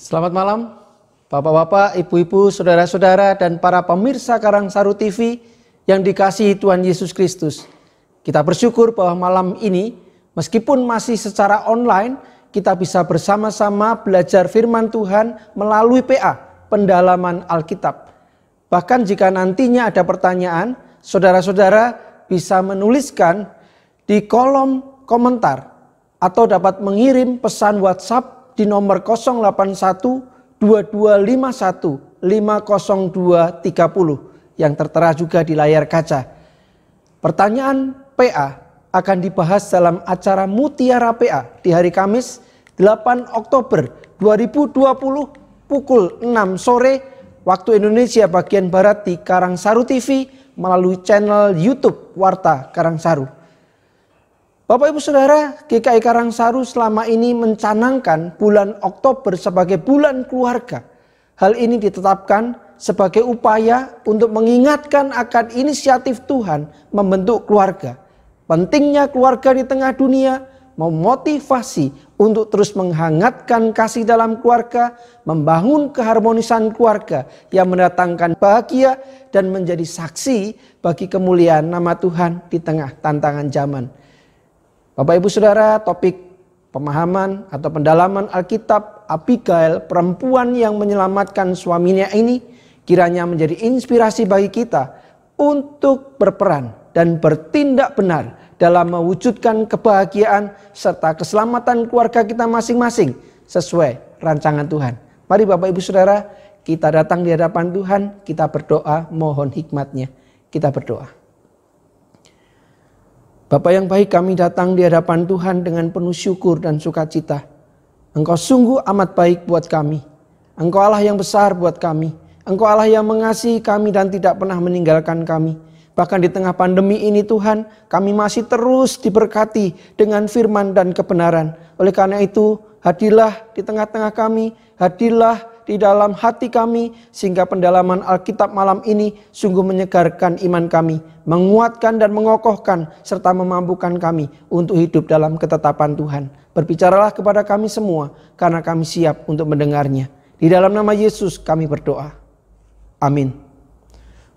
Selamat malam, Bapak-bapak, ibu-ibu, saudara-saudara, dan para pemirsa Karang Saru TV yang dikasihi Tuhan Yesus Kristus. Kita bersyukur bahwa malam ini, meskipun masih secara online, kita bisa bersama-sama belajar firman Tuhan melalui PA, pendalaman Alkitab. Bahkan jika nantinya ada pertanyaan, saudara-saudara bisa menuliskan di kolom komentar atau dapat mengirim pesan WhatsApp di nomor 081 2251 50230 yang tertera juga di layar kaca. Pertanyaan PA akan dibahas dalam acara Mutiara PA di hari Kamis 8 Oktober 2020 pukul 6 sore waktu Indonesia bagian Barat di Karangsaru TV melalui channel YouTube Warta Karangsaru. Bapak Ibu Saudara, GKI Karangsaru selama ini mencanangkan bulan Oktober sebagai bulan keluarga. Hal ini ditetapkan sebagai upaya untuk mengingatkan akan inisiatif Tuhan membentuk keluarga. Pentingnya keluarga di tengah dunia memotivasi untuk terus menghangatkan kasih dalam keluarga, membangun keharmonisan keluarga yang mendatangkan bahagia dan menjadi saksi bagi kemuliaan nama Tuhan di tengah tantangan zaman. Bapak Ibu Saudara, topik pemahaman atau pendalaman Alkitab Abigail, perempuan yang menyelamatkan suaminya ini kiranya menjadi inspirasi bagi kita untuk berperan dan bertindak benar dalam mewujudkan kebahagiaan serta keselamatan keluarga kita masing-masing sesuai rancangan Tuhan. Mari Bapak Ibu Saudara, kita datang di hadapan Tuhan, kita berdoa mohon hikmatnya. Kita berdoa. Bapak yang baik kami datang di hadapan Tuhan dengan penuh syukur dan sukacita. Engkau sungguh amat baik buat kami. Engkau Allah yang besar buat kami. Engkau Allah yang mengasihi kami dan tidak pernah meninggalkan kami. Bahkan di tengah pandemi ini Tuhan, kami masih terus diberkati dengan firman dan kebenaran. Oleh karena itu, hadirlah di tengah-tengah kami, hadirlah di dalam hati kami sehingga pendalaman Alkitab malam ini sungguh menyegarkan iman kami, menguatkan dan mengokohkan serta memampukan kami untuk hidup dalam ketetapan Tuhan. Berbicaralah kepada kami semua karena kami siap untuk mendengarnya. Di dalam nama Yesus kami berdoa. Amin.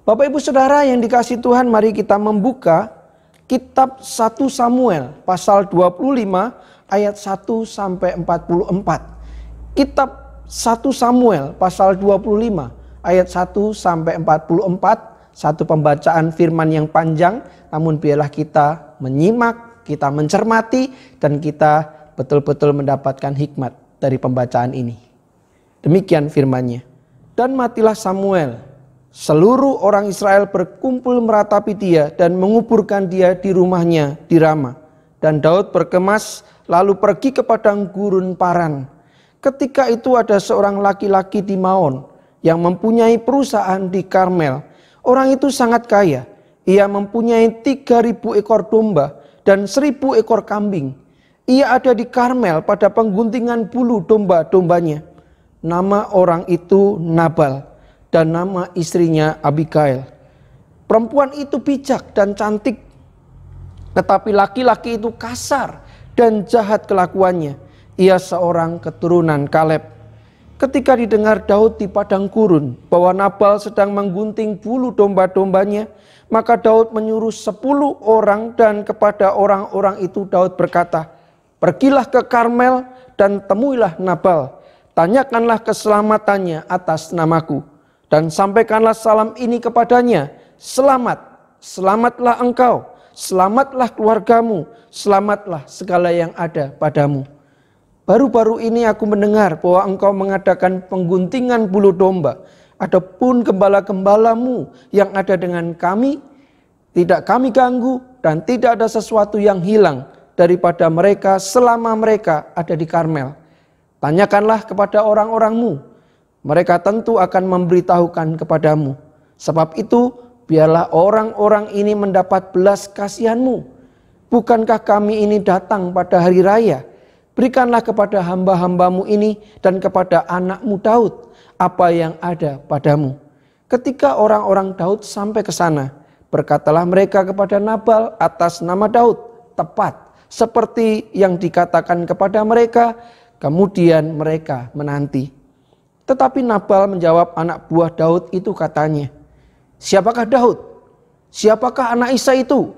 Bapak Ibu Saudara yang dikasih Tuhan, mari kita membuka kitab 1 Samuel pasal 25 ayat 1 sampai 44. Kitab 1 Samuel pasal 25 ayat 1 sampai 44 satu pembacaan firman yang panjang namun biarlah kita menyimak, kita mencermati dan kita betul-betul mendapatkan hikmat dari pembacaan ini. Demikian firmannya. Dan matilah Samuel. Seluruh orang Israel berkumpul meratapi dia dan menguburkan dia di rumahnya di Rama. Dan Daud berkemas lalu pergi ke padang gurun Paran Ketika itu ada seorang laki-laki di Maon yang mempunyai perusahaan di Karmel. Orang itu sangat kaya. Ia mempunyai 3000 ekor domba dan 1000 ekor kambing. Ia ada di Karmel pada pengguntingan bulu domba-dombanya. Nama orang itu Nabal dan nama istrinya Abigail. Perempuan itu bijak dan cantik, tetapi laki-laki itu kasar dan jahat kelakuannya. Ia seorang keturunan Kaleb. Ketika didengar Daud di padang gurun bahwa Nabal sedang menggunting bulu domba-dombanya, maka Daud menyuruh sepuluh orang dan kepada orang-orang itu Daud berkata, Pergilah ke Karmel dan temuilah Nabal, tanyakanlah keselamatannya atas namaku, dan sampaikanlah salam ini kepadanya, Selamat, selamatlah engkau, selamatlah keluargamu, selamatlah segala yang ada padamu. Baru-baru ini aku mendengar bahwa engkau mengadakan pengguntingan bulu domba. Adapun gembala-gembalamu yang ada dengan kami, tidak kami ganggu dan tidak ada sesuatu yang hilang daripada mereka selama mereka ada di Karmel. Tanyakanlah kepada orang-orangmu, mereka tentu akan memberitahukan kepadamu. Sebab itu, biarlah orang-orang ini mendapat belas kasihanmu. Bukankah kami ini datang pada hari raya?' Berikanlah kepada hamba-hambamu ini dan kepada anakmu Daud apa yang ada padamu. Ketika orang-orang Daud sampai ke sana, berkatalah mereka kepada Nabal atas nama Daud, tepat seperti yang dikatakan kepada mereka, kemudian mereka menanti. Tetapi Nabal menjawab anak buah Daud itu katanya, Siapakah Daud? Siapakah anak Isa itu?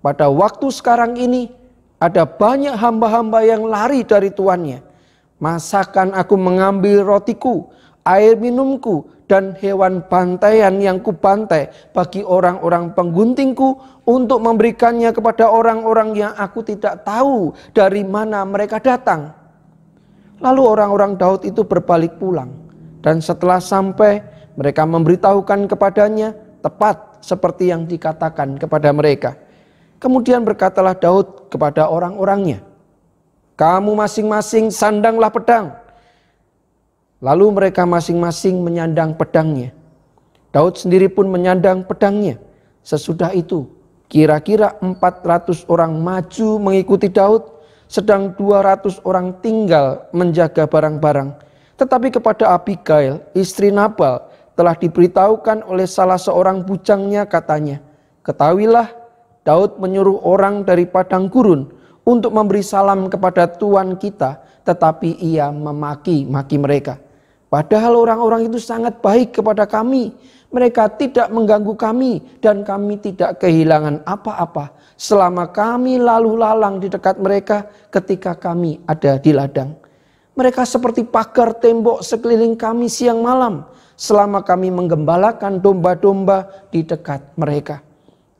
Pada waktu sekarang ini ada banyak hamba-hamba yang lari dari tuannya. Masakan aku mengambil rotiku, air minumku, dan hewan bantaian yang kubantai bagi orang-orang pengguntingku untuk memberikannya kepada orang-orang yang aku tidak tahu dari mana mereka datang. Lalu orang-orang Daud itu berbalik pulang. Dan setelah sampai, mereka memberitahukan kepadanya tepat seperti yang dikatakan kepada mereka. Kemudian berkatalah Daud kepada orang-orangnya, "Kamu masing-masing sandanglah pedang." Lalu mereka masing-masing menyandang pedangnya. Daud sendiri pun menyandang pedangnya. Sesudah itu, kira-kira 400 orang maju mengikuti Daud, sedang 200 orang tinggal menjaga barang-barang. Tetapi kepada Abigail, istri Nabal, telah diberitahukan oleh salah seorang bujangnya katanya, Ketahuilah Daud menyuruh orang dari padang gurun untuk memberi salam kepada Tuhan kita, tetapi ia memaki-maki mereka. Padahal orang-orang itu sangat baik kepada kami. Mereka tidak mengganggu kami dan kami tidak kehilangan apa-apa selama kami lalu lalang di dekat mereka ketika kami ada di ladang. Mereka seperti pagar tembok sekeliling kami siang malam selama kami menggembalakan domba-domba di dekat mereka.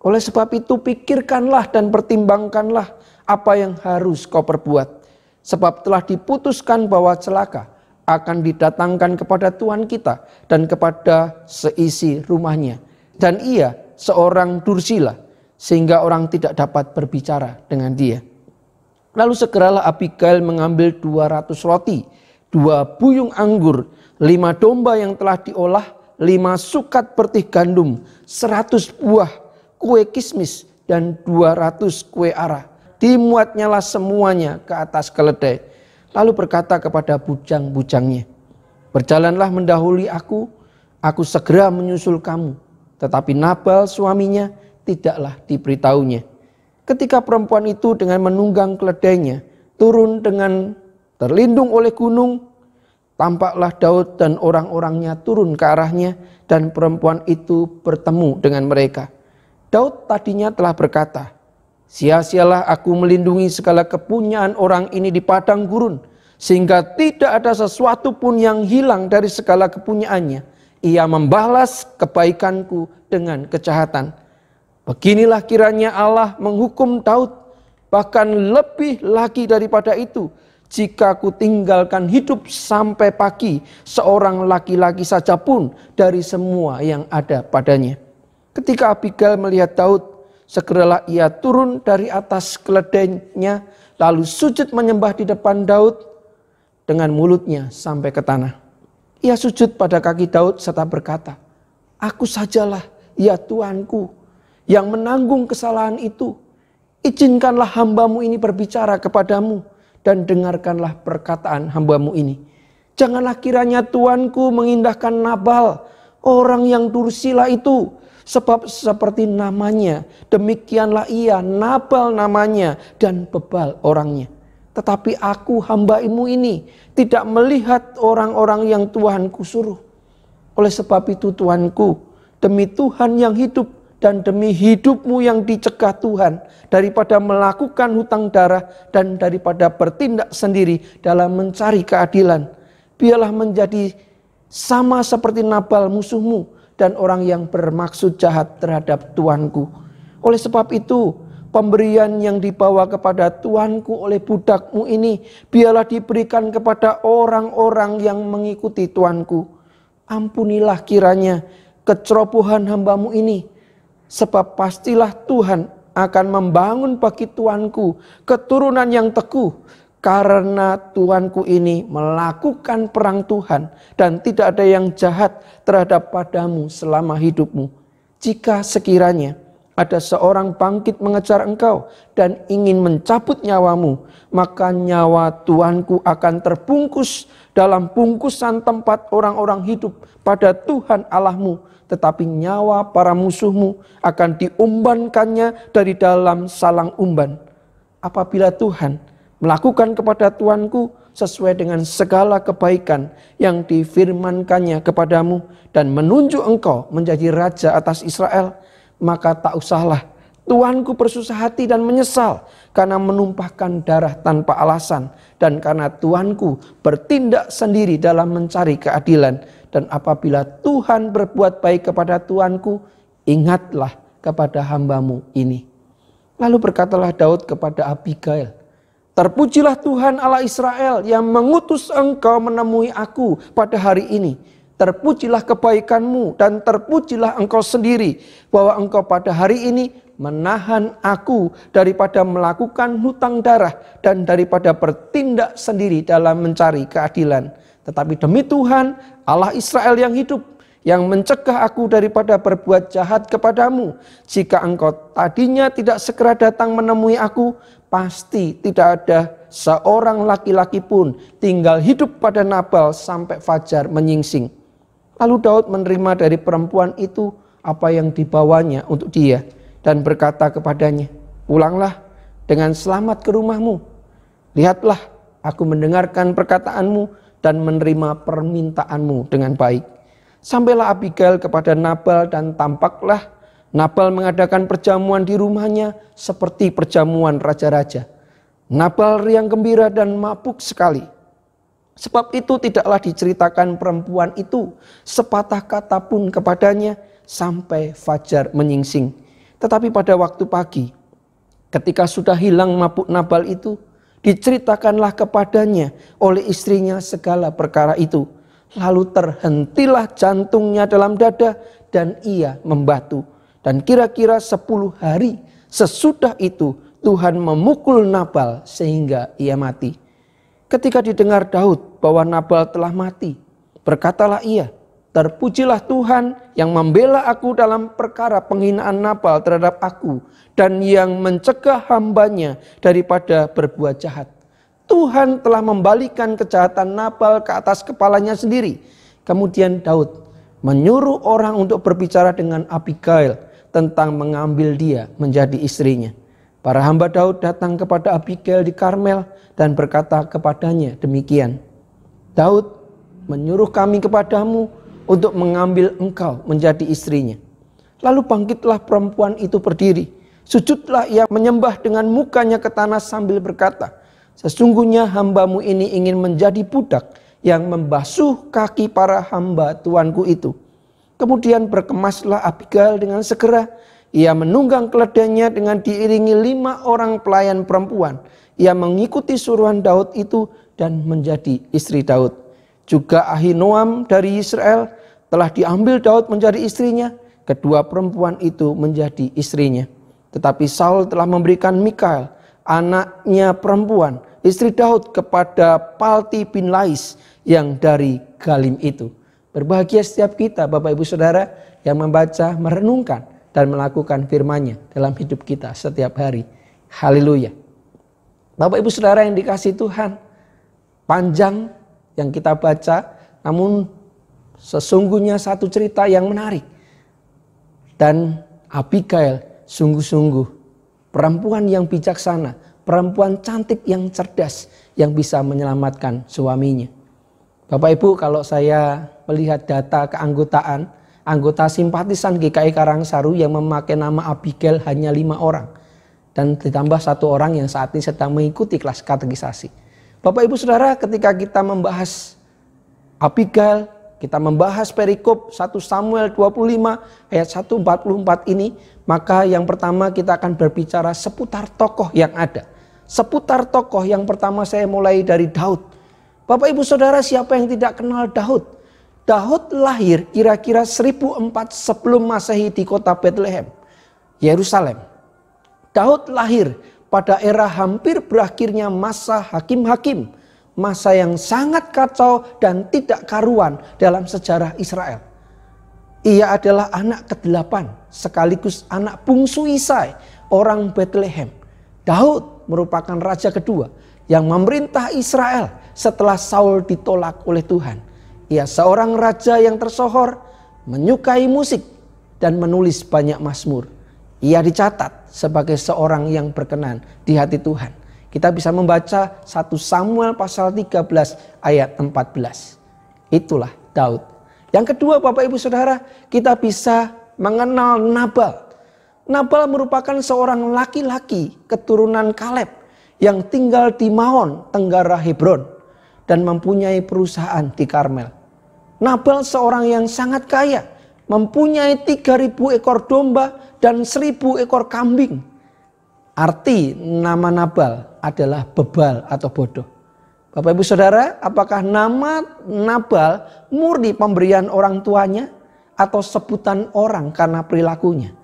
Oleh sebab itu pikirkanlah dan pertimbangkanlah apa yang harus kau perbuat. Sebab telah diputuskan bahwa celaka akan didatangkan kepada Tuhan kita dan kepada seisi rumahnya. Dan ia seorang dursila sehingga orang tidak dapat berbicara dengan dia. Lalu segeralah Abigail mengambil 200 roti, dua buyung anggur, lima domba yang telah diolah, lima sukat pertih gandum, seratus buah kue kismis dan 200 kue arah. Dimuatnyalah semuanya ke atas keledai. Lalu berkata kepada bujang-bujangnya, Berjalanlah mendahului aku, aku segera menyusul kamu. Tetapi Nabal suaminya tidaklah diberitahunya. Ketika perempuan itu dengan menunggang keledainya, turun dengan terlindung oleh gunung, tampaklah Daud dan orang-orangnya turun ke arahnya dan perempuan itu bertemu dengan mereka. Daud tadinya telah berkata, Sia-sialah aku melindungi segala kepunyaan orang ini di padang gurun, sehingga tidak ada sesuatu pun yang hilang dari segala kepunyaannya. Ia membalas kebaikanku dengan kejahatan. Beginilah kiranya Allah menghukum Daud, bahkan lebih lagi daripada itu, jika aku tinggalkan hidup sampai pagi, seorang laki-laki saja pun dari semua yang ada padanya. Ketika Abigail melihat Daud, segeralah ia turun dari atas keledainya, lalu sujud menyembah di depan Daud dengan mulutnya sampai ke tanah. Ia sujud pada kaki Daud serta berkata, Aku sajalah, ya Tuanku, yang menanggung kesalahan itu. Izinkanlah hambamu ini berbicara kepadamu dan dengarkanlah perkataan hambamu ini. Janganlah kiranya Tuanku mengindahkan Nabal, orang yang dursila itu, Sebab seperti namanya, demikianlah ia, Nabal namanya, dan Bebal orangnya. Tetapi aku hamba hambaimu ini tidak melihat orang-orang yang Tuhanku suruh. Oleh sebab itu Tuhanku, demi Tuhan yang hidup dan demi hidupmu yang dicegah Tuhan daripada melakukan hutang darah dan daripada bertindak sendiri dalam mencari keadilan. Biarlah menjadi sama seperti Nabal musuhmu dan orang yang bermaksud jahat terhadap tuanku. Oleh sebab itu, pemberian yang dibawa kepada tuanku oleh budakmu ini biarlah diberikan kepada orang-orang yang mengikuti tuanku. Ampunilah kiranya kecerobohan hambamu ini, sebab pastilah Tuhan akan membangun bagi tuanku keturunan yang teguh karena Tuanku ini melakukan perang Tuhan dan tidak ada yang jahat terhadap padamu selama hidupmu. Jika sekiranya ada seorang bangkit mengejar engkau dan ingin mencabut nyawamu, maka nyawa Tuanku akan terbungkus dalam bungkusan tempat orang-orang hidup pada Tuhan Allahmu. Tetapi nyawa para musuhmu akan diumbankannya dari dalam salang umban. Apabila Tuhan melakukan kepada Tuanku sesuai dengan segala kebaikan yang difirmankannya kepadamu dan menunjuk engkau menjadi raja atas Israel, maka tak usahlah Tuanku bersusah hati dan menyesal karena menumpahkan darah tanpa alasan dan karena Tuanku bertindak sendiri dalam mencari keadilan dan apabila Tuhan berbuat baik kepada Tuanku, ingatlah kepada hambamu ini. Lalu berkatalah Daud kepada Abigail, Terpujilah Tuhan Allah Israel yang mengutus engkau menemui aku pada hari ini. Terpujilah kebaikanmu dan terpujilah engkau sendiri bahwa engkau pada hari ini menahan aku daripada melakukan hutang darah dan daripada bertindak sendiri dalam mencari keadilan. Tetapi demi Tuhan Allah Israel yang hidup yang mencegah aku daripada berbuat jahat kepadamu. Jika engkau tadinya tidak segera datang menemui aku, pasti tidak ada seorang laki-laki pun tinggal hidup pada Nabal sampai fajar menyingsing. Lalu Daud menerima dari perempuan itu apa yang dibawanya untuk dia dan berkata kepadanya, "Pulanglah dengan selamat ke rumahmu. Lihatlah, aku mendengarkan perkataanmu dan menerima permintaanmu dengan baik." Sampailah Abigail kepada Nabal dan tampaklah Nabal mengadakan perjamuan di rumahnya seperti perjamuan raja-raja. Nabal riang gembira dan mabuk sekali. Sebab itu tidaklah diceritakan perempuan itu sepatah kata pun kepadanya sampai fajar menyingsing. Tetapi pada waktu pagi, ketika sudah hilang mabuk Nabal itu, diceritakanlah kepadanya oleh istrinya segala perkara itu. Lalu terhentilah jantungnya dalam dada dan ia membatu dan kira-kira 10 hari sesudah itu Tuhan memukul Nabal sehingga ia mati. Ketika didengar Daud bahwa Nabal telah mati, berkatalah ia, Terpujilah Tuhan yang membela aku dalam perkara penghinaan Nabal terhadap aku dan yang mencegah hambanya daripada berbuat jahat. Tuhan telah membalikan kejahatan Nabal ke atas kepalanya sendiri. Kemudian Daud menyuruh orang untuk berbicara dengan Abigail, tentang mengambil dia menjadi istrinya. Para hamba Daud datang kepada Abigail di Karmel dan berkata kepadanya demikian. Daud menyuruh kami kepadamu untuk mengambil engkau menjadi istrinya. Lalu bangkitlah perempuan itu berdiri. Sujudlah ia menyembah dengan mukanya ke tanah sambil berkata, Sesungguhnya hambamu ini ingin menjadi budak yang membasuh kaki para hamba tuanku itu Kemudian berkemaslah Abigail dengan segera. Ia menunggang keledainya dengan diiringi lima orang pelayan perempuan. Ia mengikuti suruhan Daud itu dan menjadi istri Daud. Juga Ahinoam dari Israel telah diambil Daud menjadi istrinya. Kedua perempuan itu menjadi istrinya. Tetapi Saul telah memberikan Mikael, anaknya perempuan, istri Daud kepada Palti bin Lais yang dari Galim itu. Berbahagia setiap kita Bapak Ibu Saudara yang membaca, merenungkan dan melakukan firman-Nya dalam hidup kita setiap hari. Haleluya. Bapak Ibu Saudara yang dikasih Tuhan, panjang yang kita baca namun sesungguhnya satu cerita yang menarik. Dan Abigail sungguh-sungguh perempuan yang bijaksana, perempuan cantik yang cerdas yang bisa menyelamatkan suaminya. Bapak Ibu kalau saya melihat data keanggotaan, anggota simpatisan GKI Karangsaru yang memakai nama Abigail hanya lima orang. Dan ditambah satu orang yang saat ini sedang mengikuti kelas kategorisasi. Bapak Ibu Saudara ketika kita membahas Abigail, kita membahas perikop 1 Samuel 25 ayat 144 ini, maka yang pertama kita akan berbicara seputar tokoh yang ada. Seputar tokoh yang pertama saya mulai dari Daud. Bapak Ibu Saudara, siapa yang tidak kenal Daud? Daud lahir kira-kira 1004 sebelum masehi di kota Bethlehem, Yerusalem. Daud lahir pada era hampir berakhirnya masa hakim-hakim, masa yang sangat kacau dan tidak karuan dalam sejarah Israel. Ia adalah anak ke-8 sekaligus anak bungsu Isai, orang Bethlehem. Daud merupakan raja kedua yang memerintah Israel setelah Saul ditolak oleh Tuhan. Ia seorang raja yang tersohor, menyukai musik, dan menulis banyak mazmur. Ia dicatat sebagai seorang yang berkenan di hati Tuhan. Kita bisa membaca 1 Samuel pasal 13 ayat 14. Itulah Daud. Yang kedua Bapak Ibu Saudara, kita bisa mengenal Nabal. Nabal merupakan seorang laki-laki keturunan Kaleb yang tinggal di Mahon, Tenggara Hebron dan mempunyai perusahaan di Karmel. Nabal seorang yang sangat kaya, mempunyai 3000 ekor domba dan 1000 ekor kambing. Arti nama Nabal adalah bebal atau bodoh. Bapak Ibu Saudara, apakah nama Nabal murni pemberian orang tuanya atau sebutan orang karena perilakunya?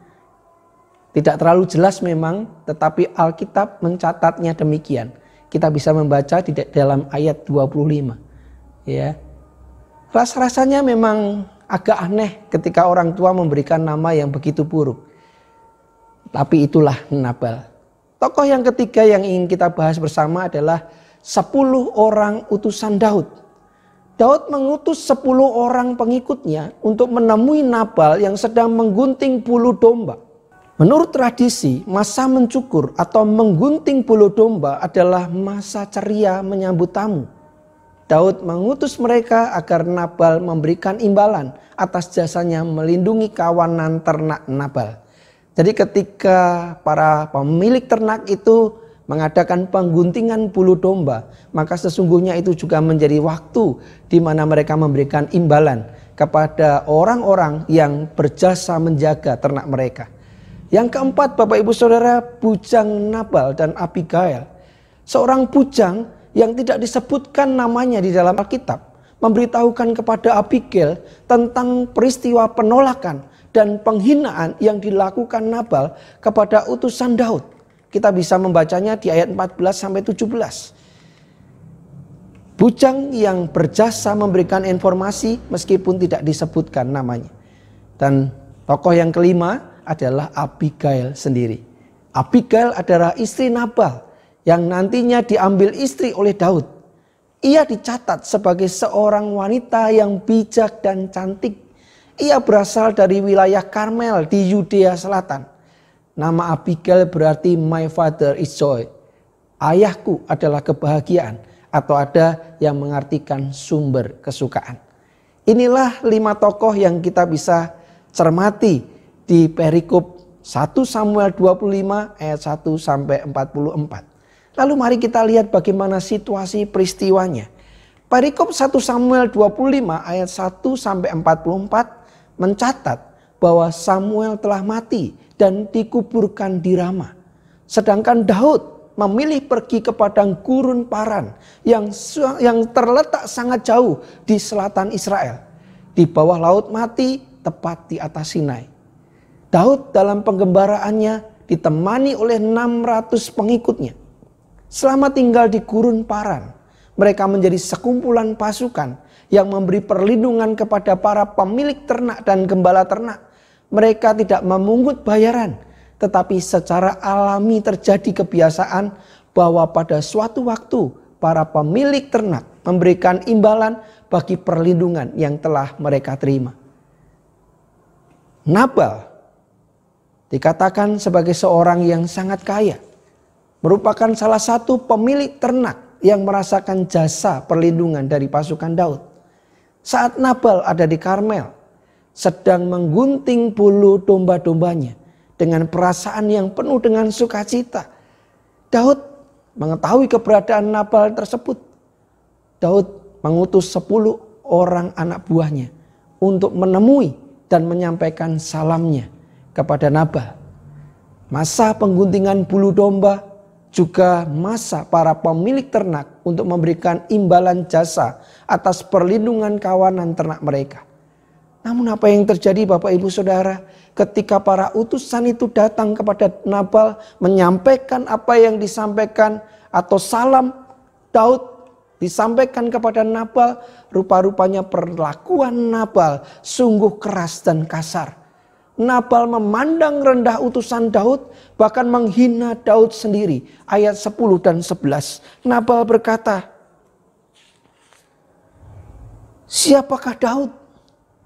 Tidak terlalu jelas memang, tetapi Alkitab mencatatnya demikian. Kita bisa membaca di dalam ayat 25. Ya, Rasa-rasanya memang agak aneh ketika orang tua memberikan nama yang begitu buruk. Tapi itulah Nabal. Tokoh yang ketiga yang ingin kita bahas bersama adalah sepuluh orang utusan Daud. Daud mengutus sepuluh orang pengikutnya untuk menemui Nabal yang sedang menggunting bulu domba. Menurut tradisi, masa mencukur atau menggunting bulu domba adalah masa ceria menyambut tamu. Daud mengutus mereka agar Nabal memberikan imbalan atas jasanya melindungi kawanan ternak Nabal. Jadi ketika para pemilik ternak itu mengadakan pengguntingan bulu domba, maka sesungguhnya itu juga menjadi waktu di mana mereka memberikan imbalan kepada orang-orang yang berjasa menjaga ternak mereka. Yang keempat, Bapak Ibu Saudara, bujang Nabal dan Abigail. Seorang bujang yang tidak disebutkan namanya di dalam Alkitab memberitahukan kepada Abigail tentang peristiwa penolakan dan penghinaan yang dilakukan Nabal kepada utusan Daud. Kita bisa membacanya di ayat 14 sampai 17. Bujang yang berjasa memberikan informasi meskipun tidak disebutkan namanya. Dan tokoh yang kelima adalah Abigail sendiri. Abigail adalah istri Nabal yang nantinya diambil istri oleh Daud. Ia dicatat sebagai seorang wanita yang bijak dan cantik. Ia berasal dari wilayah Karmel di Yudea Selatan. Nama Abigail berarti my father is joy. Ayahku adalah kebahagiaan atau ada yang mengartikan sumber kesukaan. Inilah lima tokoh yang kita bisa cermati di perikop 1 Samuel 25 ayat 1 sampai 44. Lalu mari kita lihat bagaimana situasi peristiwanya. Perikop 1 Samuel 25 ayat 1 sampai 44 mencatat bahwa Samuel telah mati dan dikuburkan di Rama. Sedangkan Daud memilih pergi ke padang gurun Paran yang yang terletak sangat jauh di selatan Israel. Di bawah laut mati tepat di atas Sinai. Daud dalam penggembaraannya ditemani oleh 600 pengikutnya Selama tinggal di gurun Paran, mereka menjadi sekumpulan pasukan yang memberi perlindungan kepada para pemilik ternak dan gembala ternak. Mereka tidak memungut bayaran, tetapi secara alami terjadi kebiasaan bahwa pada suatu waktu para pemilik ternak memberikan imbalan bagi perlindungan yang telah mereka terima. Nabal dikatakan sebagai seorang yang sangat kaya merupakan salah satu pemilik ternak yang merasakan jasa perlindungan dari pasukan Daud. Saat Nabal ada di Karmel, sedang menggunting bulu domba-dombanya dengan perasaan yang penuh dengan sukacita. Daud mengetahui keberadaan Nabal tersebut. Daud mengutus sepuluh orang anak buahnya untuk menemui dan menyampaikan salamnya kepada Nabal. Masa pengguntingan bulu domba juga masa para pemilik ternak untuk memberikan imbalan jasa atas perlindungan kawanan ternak mereka. Namun apa yang terjadi Bapak Ibu Saudara ketika para utusan itu datang kepada Nabal menyampaikan apa yang disampaikan atau salam Daud disampaikan kepada Nabal rupa-rupanya perlakuan Nabal sungguh keras dan kasar Nabal memandang rendah utusan Daud, bahkan menghina Daud sendiri. Ayat 10 dan 11. Nabal berkata, Siapakah Daud?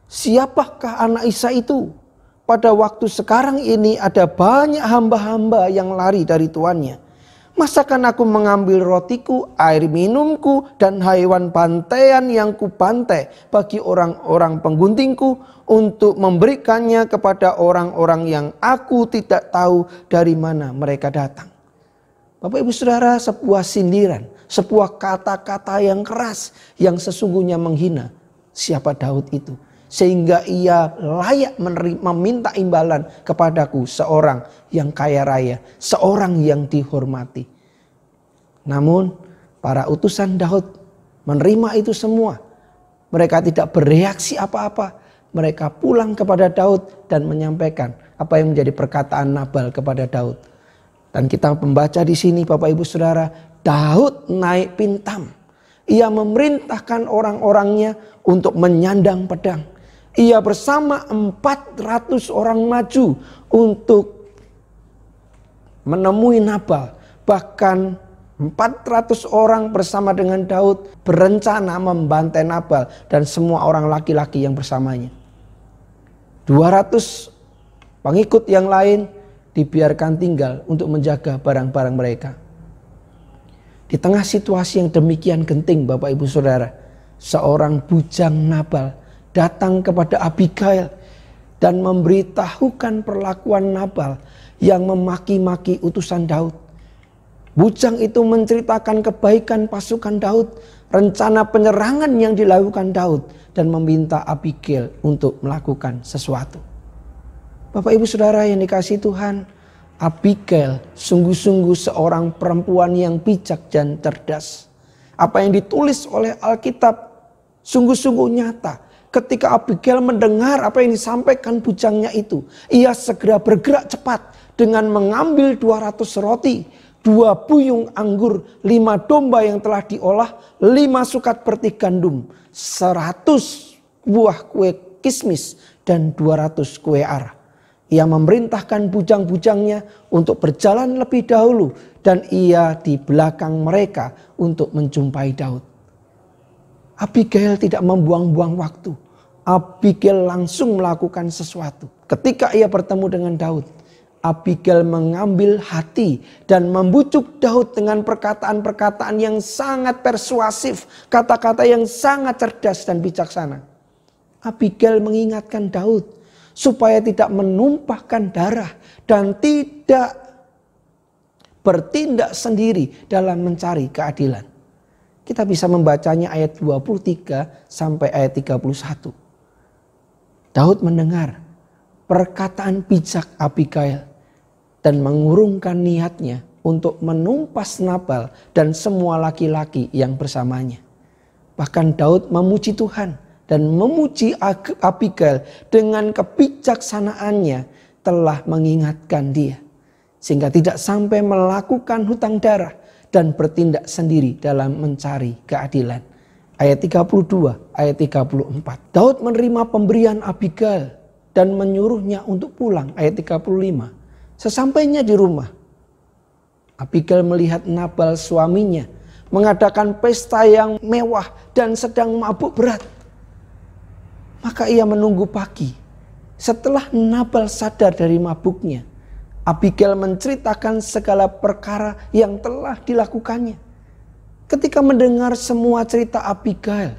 Siapakah anak Isa itu? Pada waktu sekarang ini ada banyak hamba-hamba yang lari dari tuannya Masakan aku mengambil rotiku, air minumku, dan haiwan pantaian yang kupantai bagi orang-orang pengguntingku untuk memberikannya kepada orang-orang yang aku tidak tahu dari mana mereka datang. Bapak ibu saudara sebuah sindiran, sebuah kata-kata yang keras yang sesungguhnya menghina siapa Daud itu sehingga ia layak menerima, minta imbalan kepadaku seorang yang kaya raya, seorang yang dihormati. Namun para utusan Daud menerima itu semua. Mereka tidak bereaksi apa-apa. Mereka pulang kepada Daud dan menyampaikan apa yang menjadi perkataan Nabal kepada Daud. Dan kita membaca di sini Bapak Ibu Saudara, Daud naik pintam. Ia memerintahkan orang-orangnya untuk menyandang pedang ia bersama 400 orang maju untuk menemui Nabal. Bahkan 400 orang bersama dengan Daud berencana membantai Nabal dan semua orang laki-laki yang bersamanya. 200 pengikut yang lain dibiarkan tinggal untuk menjaga barang-barang mereka. Di tengah situasi yang demikian genting Bapak Ibu Saudara, seorang bujang Nabal datang kepada Abigail dan memberitahukan perlakuan Nabal yang memaki-maki utusan Daud. Bujang itu menceritakan kebaikan pasukan Daud, rencana penyerangan yang dilakukan Daud, dan meminta Abigail untuk melakukan sesuatu. Bapak, ibu, saudara yang dikasih Tuhan, Abigail sungguh-sungguh seorang perempuan yang bijak dan cerdas. Apa yang ditulis oleh Alkitab sungguh-sungguh nyata Ketika Abigail mendengar apa yang disampaikan bujangnya itu, ia segera bergerak cepat dengan mengambil 200 roti, dua buyung anggur, lima domba yang telah diolah, lima sukat perti gandum, 100 buah kue kismis, dan 200 kue arah. Ia memerintahkan bujang-bujangnya untuk berjalan lebih dahulu dan ia di belakang mereka untuk menjumpai Daud. Abigail tidak membuang-buang waktu. Abigail langsung melakukan sesuatu. Ketika ia bertemu dengan Daud, Abigail mengambil hati dan membujuk Daud dengan perkataan-perkataan yang sangat persuasif, kata-kata yang sangat cerdas dan bijaksana. Abigail mengingatkan Daud supaya tidak menumpahkan darah dan tidak bertindak sendiri dalam mencari keadilan. Kita bisa membacanya ayat 23 sampai ayat 31. Daud mendengar perkataan bijak Abigail dan mengurungkan niatnya untuk menumpas Nabal dan semua laki-laki yang bersamanya. Bahkan Daud memuji Tuhan dan memuji Abigail dengan kebijaksanaannya telah mengingatkan dia. Sehingga tidak sampai melakukan hutang darah dan bertindak sendiri dalam mencari keadilan. Ayat 32, ayat 34. Daud menerima pemberian Abigail dan menyuruhnya untuk pulang. Ayat 35. Sesampainya di rumah, Abigail melihat Nabal suaminya mengadakan pesta yang mewah dan sedang mabuk berat. Maka ia menunggu pagi. Setelah Nabal sadar dari mabuknya, Abigail menceritakan segala perkara yang telah dilakukannya. Ketika mendengar semua cerita Abigail,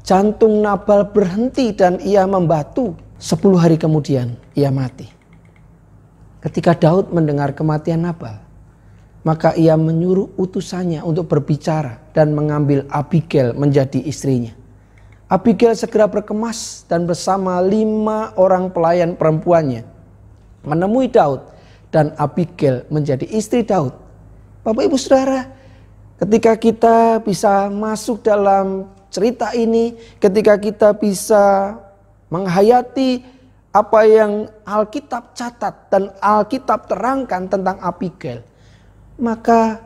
jantung Nabal berhenti dan ia membatu. Sepuluh hari kemudian ia mati. Ketika Daud mendengar kematian Nabal, maka ia menyuruh utusannya untuk berbicara dan mengambil Abigail menjadi istrinya. Abigail segera berkemas dan bersama lima orang pelayan perempuannya menemui Daud dan Abigail menjadi istri Daud. Bapak Ibu Saudara, ketika kita bisa masuk dalam cerita ini, ketika kita bisa menghayati apa yang Alkitab catat dan Alkitab terangkan tentang Abigail, maka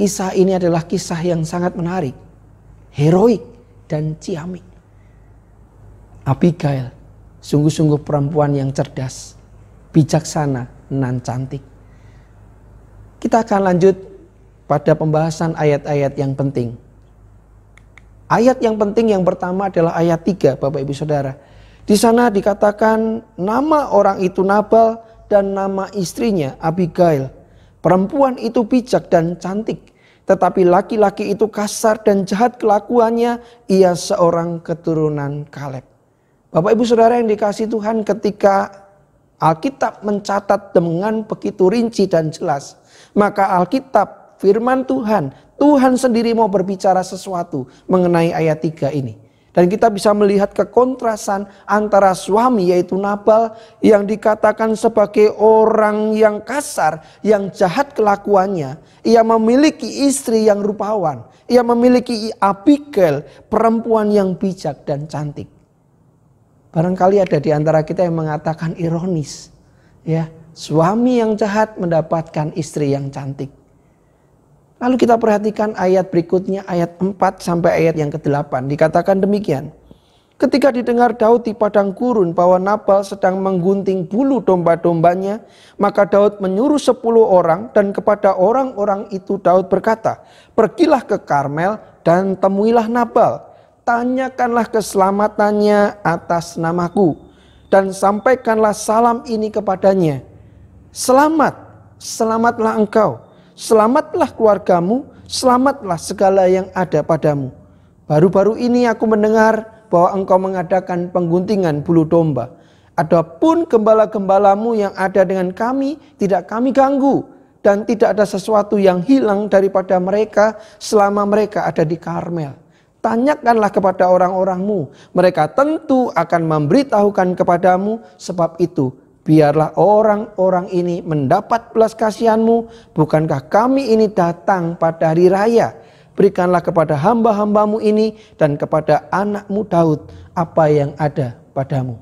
kisah ini adalah kisah yang sangat menarik, heroik dan ciamik. Abigail sungguh-sungguh perempuan yang cerdas, bijaksana, nan cantik. Kita akan lanjut pada pembahasan ayat-ayat yang penting. Ayat yang penting yang pertama adalah ayat 3 Bapak Ibu Saudara. Di sana dikatakan nama orang itu Nabal dan nama istrinya Abigail. Perempuan itu bijak dan cantik, tetapi laki-laki itu kasar dan jahat kelakuannya. Ia seorang keturunan Kaleb. Bapak Ibu Saudara yang dikasih Tuhan ketika Alkitab mencatat dengan begitu rinci dan jelas. Maka Alkitab firman Tuhan, Tuhan sendiri mau berbicara sesuatu mengenai ayat 3 ini. Dan kita bisa melihat kekontrasan antara suami yaitu Nabal yang dikatakan sebagai orang yang kasar, yang jahat kelakuannya. Ia memiliki istri yang rupawan. Ia memiliki Abigail, perempuan yang bijak dan cantik. Barangkali ada di antara kita yang mengatakan ironis, ya, suami yang jahat mendapatkan istri yang cantik. Lalu kita perhatikan ayat berikutnya ayat 4 sampai ayat yang ke-8 dikatakan demikian. Ketika didengar Daud di padang gurun bahwa Nabal sedang menggunting bulu domba-dombanya, maka Daud menyuruh sepuluh orang dan kepada orang-orang itu Daud berkata, "Pergilah ke Karmel dan temuilah Nabal." tanyakanlah keselamatannya atas namaku dan sampaikanlah salam ini kepadanya. Selamat, selamatlah engkau, selamatlah keluargamu, selamatlah segala yang ada padamu. Baru-baru ini aku mendengar bahwa engkau mengadakan pengguntingan bulu domba. Adapun gembala-gembalamu yang ada dengan kami tidak kami ganggu dan tidak ada sesuatu yang hilang daripada mereka selama mereka ada di Karmel. Tanyakanlah kepada orang-orangmu, mereka tentu akan memberitahukan kepadamu. Sebab itu, biarlah orang-orang ini mendapat belas kasihanmu. Bukankah kami ini datang pada hari raya? Berikanlah kepada hamba-hambamu ini dan kepada anakmu Daud apa yang ada padamu.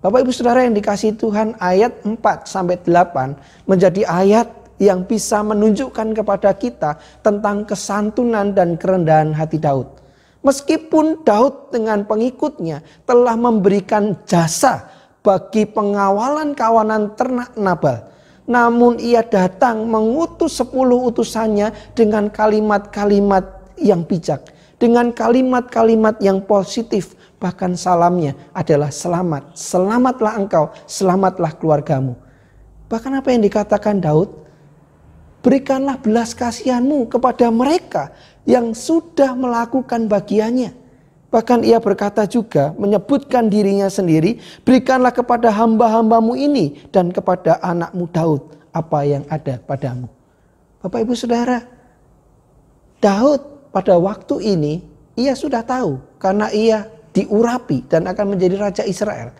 Bapak ibu saudara yang dikasih Tuhan ayat 4 sampai 8 menjadi ayat yang bisa menunjukkan kepada kita tentang kesantunan dan kerendahan hati Daud. Meskipun Daud dengan pengikutnya telah memberikan jasa bagi pengawalan kawanan ternak Nabal. Namun ia datang mengutus sepuluh utusannya dengan kalimat-kalimat yang bijak. Dengan kalimat-kalimat yang positif. Bahkan salamnya adalah selamat. Selamatlah engkau, selamatlah keluargamu. Bahkan apa yang dikatakan Daud? Berikanlah belas kasihanmu kepada mereka yang sudah melakukan bagiannya. Bahkan ia berkata juga menyebutkan dirinya sendiri, berikanlah kepada hamba-hambamu ini dan kepada anakmu Daud apa yang ada padamu. Bapak ibu saudara, Daud pada waktu ini ia sudah tahu karena ia diurapi dan akan menjadi raja Israel.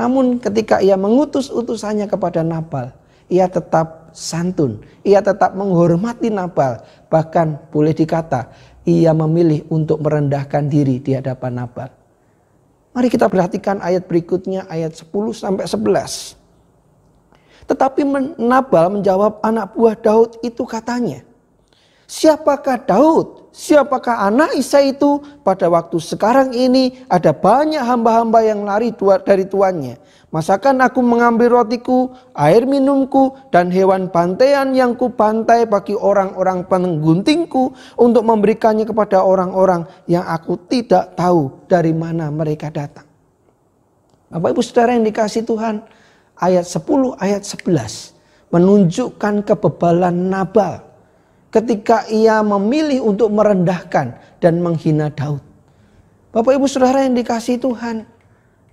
Namun ketika ia mengutus utusannya kepada Nabal, ia tetap santun. Ia tetap menghormati Nabal. Bahkan boleh dikata ia memilih untuk merendahkan diri di hadapan Nabal. Mari kita perhatikan ayat berikutnya ayat 10 sampai 11. Tetapi Nabal menjawab anak buah Daud itu katanya, "Siapakah Daud siapakah anak Isa itu pada waktu sekarang ini ada banyak hamba-hamba yang lari dari tuannya. Masakan aku mengambil rotiku, air minumku, dan hewan pantaian yang ku pantai bagi orang-orang pengguntingku untuk memberikannya kepada orang-orang yang aku tidak tahu dari mana mereka datang. Bapak ibu saudara yang dikasih Tuhan, ayat 10, ayat 11 menunjukkan kebebalan Nabal ketika ia memilih untuk merendahkan dan menghina Daud. Bapak ibu saudara yang dikasih Tuhan.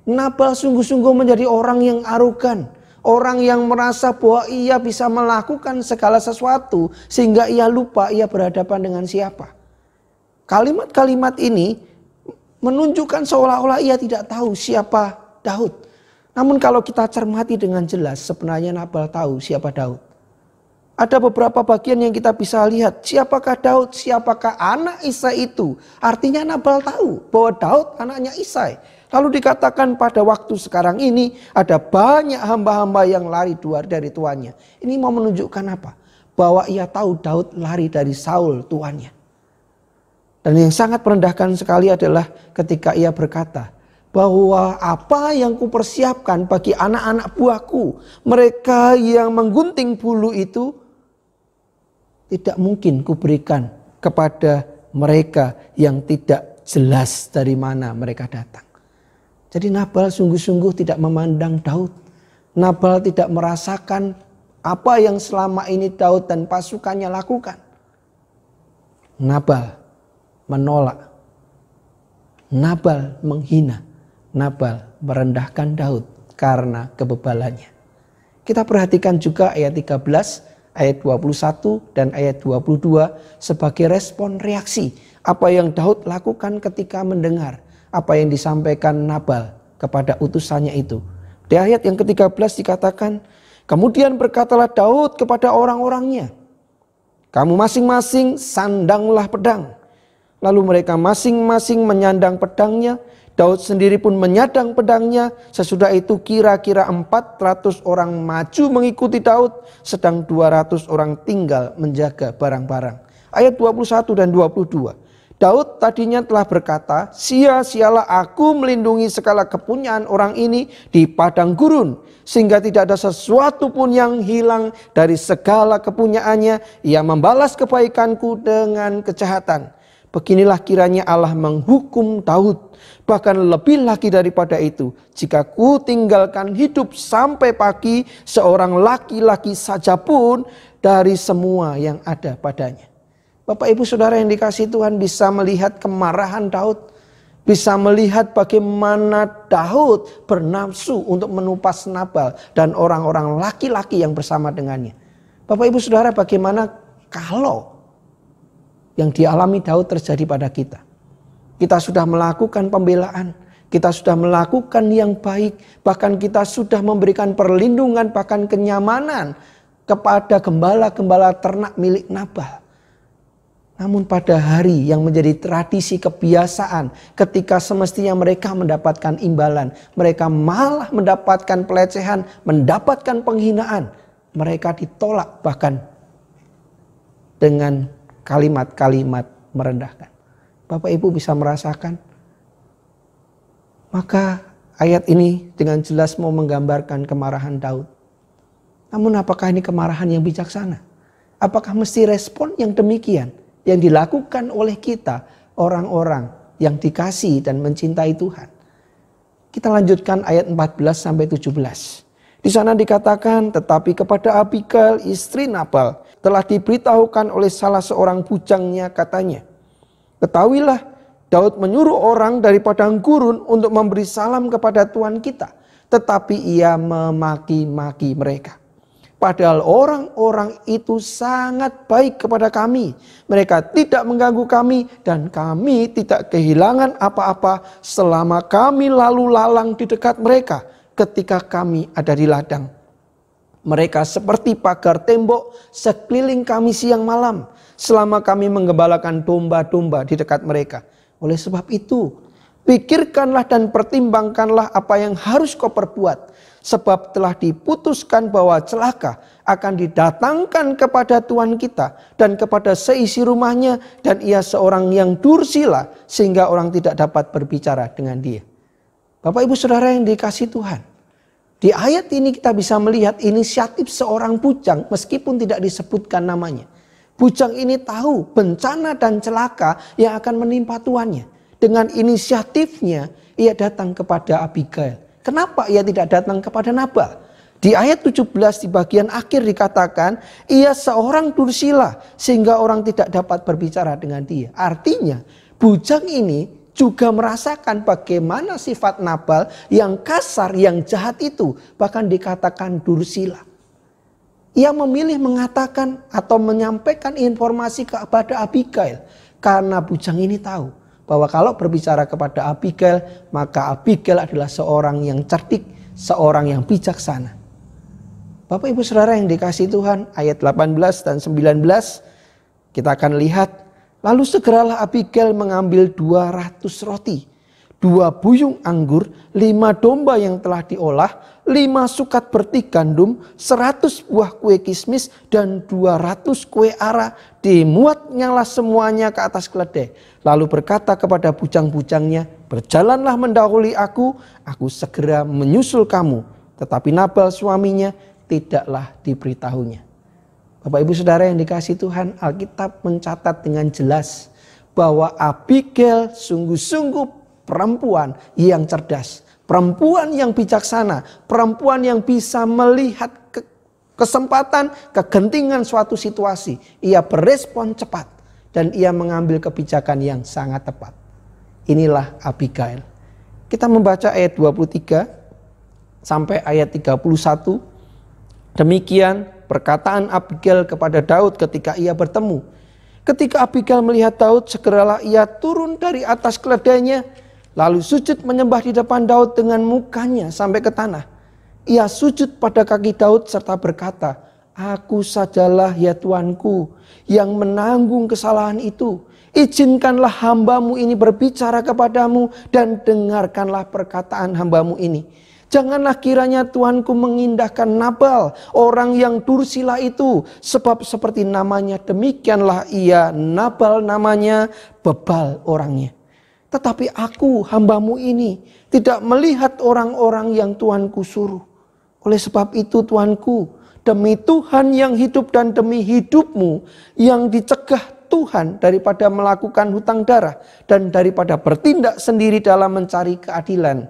Nabal sungguh-sungguh menjadi orang yang arukan, Orang yang merasa bahwa ia bisa melakukan segala sesuatu sehingga ia lupa ia berhadapan dengan siapa. Kalimat-kalimat ini menunjukkan seolah-olah ia tidak tahu siapa Daud. Namun kalau kita cermati dengan jelas sebenarnya Nabal tahu siapa Daud. Ada beberapa bagian yang kita bisa lihat. Siapakah Daud? Siapakah anak Isai itu? Artinya Nabal tahu bahwa Daud anaknya Isai. Lalu dikatakan pada waktu sekarang ini ada banyak hamba-hamba yang lari keluar dari tuannya. Ini mau menunjukkan apa? Bahwa ia tahu Daud lari dari Saul tuannya. Dan yang sangat merendahkan sekali adalah ketika ia berkata, bahwa apa yang kupersiapkan bagi anak-anak buahku, mereka yang menggunting bulu itu tidak mungkin kuberikan kepada mereka yang tidak jelas dari mana mereka datang. Jadi Nabal sungguh-sungguh tidak memandang Daud. Nabal tidak merasakan apa yang selama ini Daud dan pasukannya lakukan. Nabal menolak. Nabal menghina. Nabal merendahkan Daud karena kebebalannya. Kita perhatikan juga ayat 13 ayat 21 dan ayat 22 sebagai respon reaksi apa yang Daud lakukan ketika mendengar apa yang disampaikan Nabal kepada utusannya itu. Di ayat yang ke-13 dikatakan, kemudian berkatalah Daud kepada orang-orangnya, kamu masing-masing sandanglah pedang. Lalu mereka masing-masing menyandang pedangnya Daud sendiri pun menyadang pedangnya. Sesudah itu kira-kira 400 orang maju mengikuti Daud. Sedang 200 orang tinggal menjaga barang-barang. Ayat 21 dan 22. Daud tadinya telah berkata, sia-sialah aku melindungi segala kepunyaan orang ini di padang gurun. Sehingga tidak ada sesuatu pun yang hilang dari segala kepunyaannya. Ia membalas kebaikanku dengan kejahatan Beginilah kiranya Allah menghukum Daud. Bahkan lebih lagi daripada itu. Jika ku tinggalkan hidup sampai pagi seorang laki-laki saja pun dari semua yang ada padanya. Bapak ibu saudara yang dikasih Tuhan bisa melihat kemarahan Daud. Bisa melihat bagaimana Daud bernafsu untuk menumpas Nabal dan orang-orang laki-laki yang bersama dengannya. Bapak ibu saudara bagaimana kalau yang dialami Daud terjadi pada kita. Kita sudah melakukan pembelaan, kita sudah melakukan yang baik, bahkan kita sudah memberikan perlindungan, bahkan kenyamanan kepada gembala-gembala ternak milik Nabal. Namun pada hari yang menjadi tradisi kebiasaan ketika semestinya mereka mendapatkan imbalan. Mereka malah mendapatkan pelecehan, mendapatkan penghinaan. Mereka ditolak bahkan dengan kalimat-kalimat merendahkan. Bapak Ibu bisa merasakan. Maka ayat ini dengan jelas mau menggambarkan kemarahan Daud. Namun apakah ini kemarahan yang bijaksana? Apakah mesti respon yang demikian yang dilakukan oleh kita orang-orang yang dikasih dan mencintai Tuhan? Kita lanjutkan ayat 14 sampai 17. Di sana dikatakan, tetapi kepada Abigail istri Nabal, telah diberitahukan oleh salah seorang bujangnya katanya, Ketahuilah Daud menyuruh orang dari padang gurun untuk memberi salam kepada Tuhan kita. Tetapi ia memaki-maki mereka. Padahal orang-orang itu sangat baik kepada kami. Mereka tidak mengganggu kami dan kami tidak kehilangan apa-apa selama kami lalu lalang di dekat mereka ketika kami ada di ladang mereka seperti pagar tembok sekeliling kami siang malam selama kami menggembalakan domba-domba di dekat mereka. Oleh sebab itu, pikirkanlah dan pertimbangkanlah apa yang harus kau perbuat sebab telah diputuskan bahwa celaka akan didatangkan kepada Tuhan kita dan kepada seisi rumahnya dan ia seorang yang dursila sehingga orang tidak dapat berbicara dengan dia. Bapak Ibu Saudara yang dikasih Tuhan. Di ayat ini kita bisa melihat inisiatif seorang pucang meskipun tidak disebutkan namanya. Pucang ini tahu bencana dan celaka yang akan menimpa tuannya. Dengan inisiatifnya ia datang kepada Abigail. Kenapa ia tidak datang kepada Nabal? Di ayat 17 di bagian akhir dikatakan ia seorang dursila sehingga orang tidak dapat berbicara dengan dia. Artinya bujang ini juga merasakan bagaimana sifat Nabal yang kasar, yang jahat itu. Bahkan dikatakan dursila. Ia memilih mengatakan atau menyampaikan informasi kepada Abigail. Karena bujang ini tahu bahwa kalau berbicara kepada Abigail, maka Abigail adalah seorang yang cerdik, seorang yang bijaksana. Bapak ibu saudara yang dikasih Tuhan ayat 18 dan 19 kita akan lihat Lalu segeralah Abigail mengambil dua ratus roti, dua buyung anggur, lima domba yang telah diolah, lima sukat bertik gandum, seratus buah kue kismis, dan dua ratus kue ara. nyala semuanya ke atas keledai. Lalu berkata kepada bujang-bujangnya, Berjalanlah mendahului aku, aku segera menyusul kamu. Tetapi Nabal suaminya tidaklah diberitahunya. Bapak Ibu Saudara yang dikasih Tuhan, Alkitab mencatat dengan jelas bahwa Abigail sungguh-sungguh perempuan yang cerdas, perempuan yang bijaksana, perempuan yang bisa melihat ke kesempatan, kegentingan suatu situasi. Ia berespon cepat dan ia mengambil kebijakan yang sangat tepat. Inilah Abigail. Kita membaca ayat 23 sampai ayat 31. Demikian perkataan Abigail kepada Daud ketika ia bertemu. Ketika Abigail melihat Daud, segeralah ia turun dari atas keledainya, lalu sujud menyembah di depan Daud dengan mukanya sampai ke tanah. Ia sujud pada kaki Daud serta berkata, Aku sajalah ya Tuanku yang menanggung kesalahan itu. Izinkanlah hambamu ini berbicara kepadamu dan dengarkanlah perkataan hambamu ini Janganlah kiranya Tuhanku mengindahkan Nabal, orang yang dursila itu, sebab seperti namanya demikianlah ia, Nabal namanya, bebal orangnya. Tetapi aku hambamu ini tidak melihat orang-orang yang Tuhanku suruh. Oleh sebab itu Tuhanku, demi Tuhan yang hidup dan demi hidupmu yang dicegah Tuhan daripada melakukan hutang darah dan daripada bertindak sendiri dalam mencari keadilan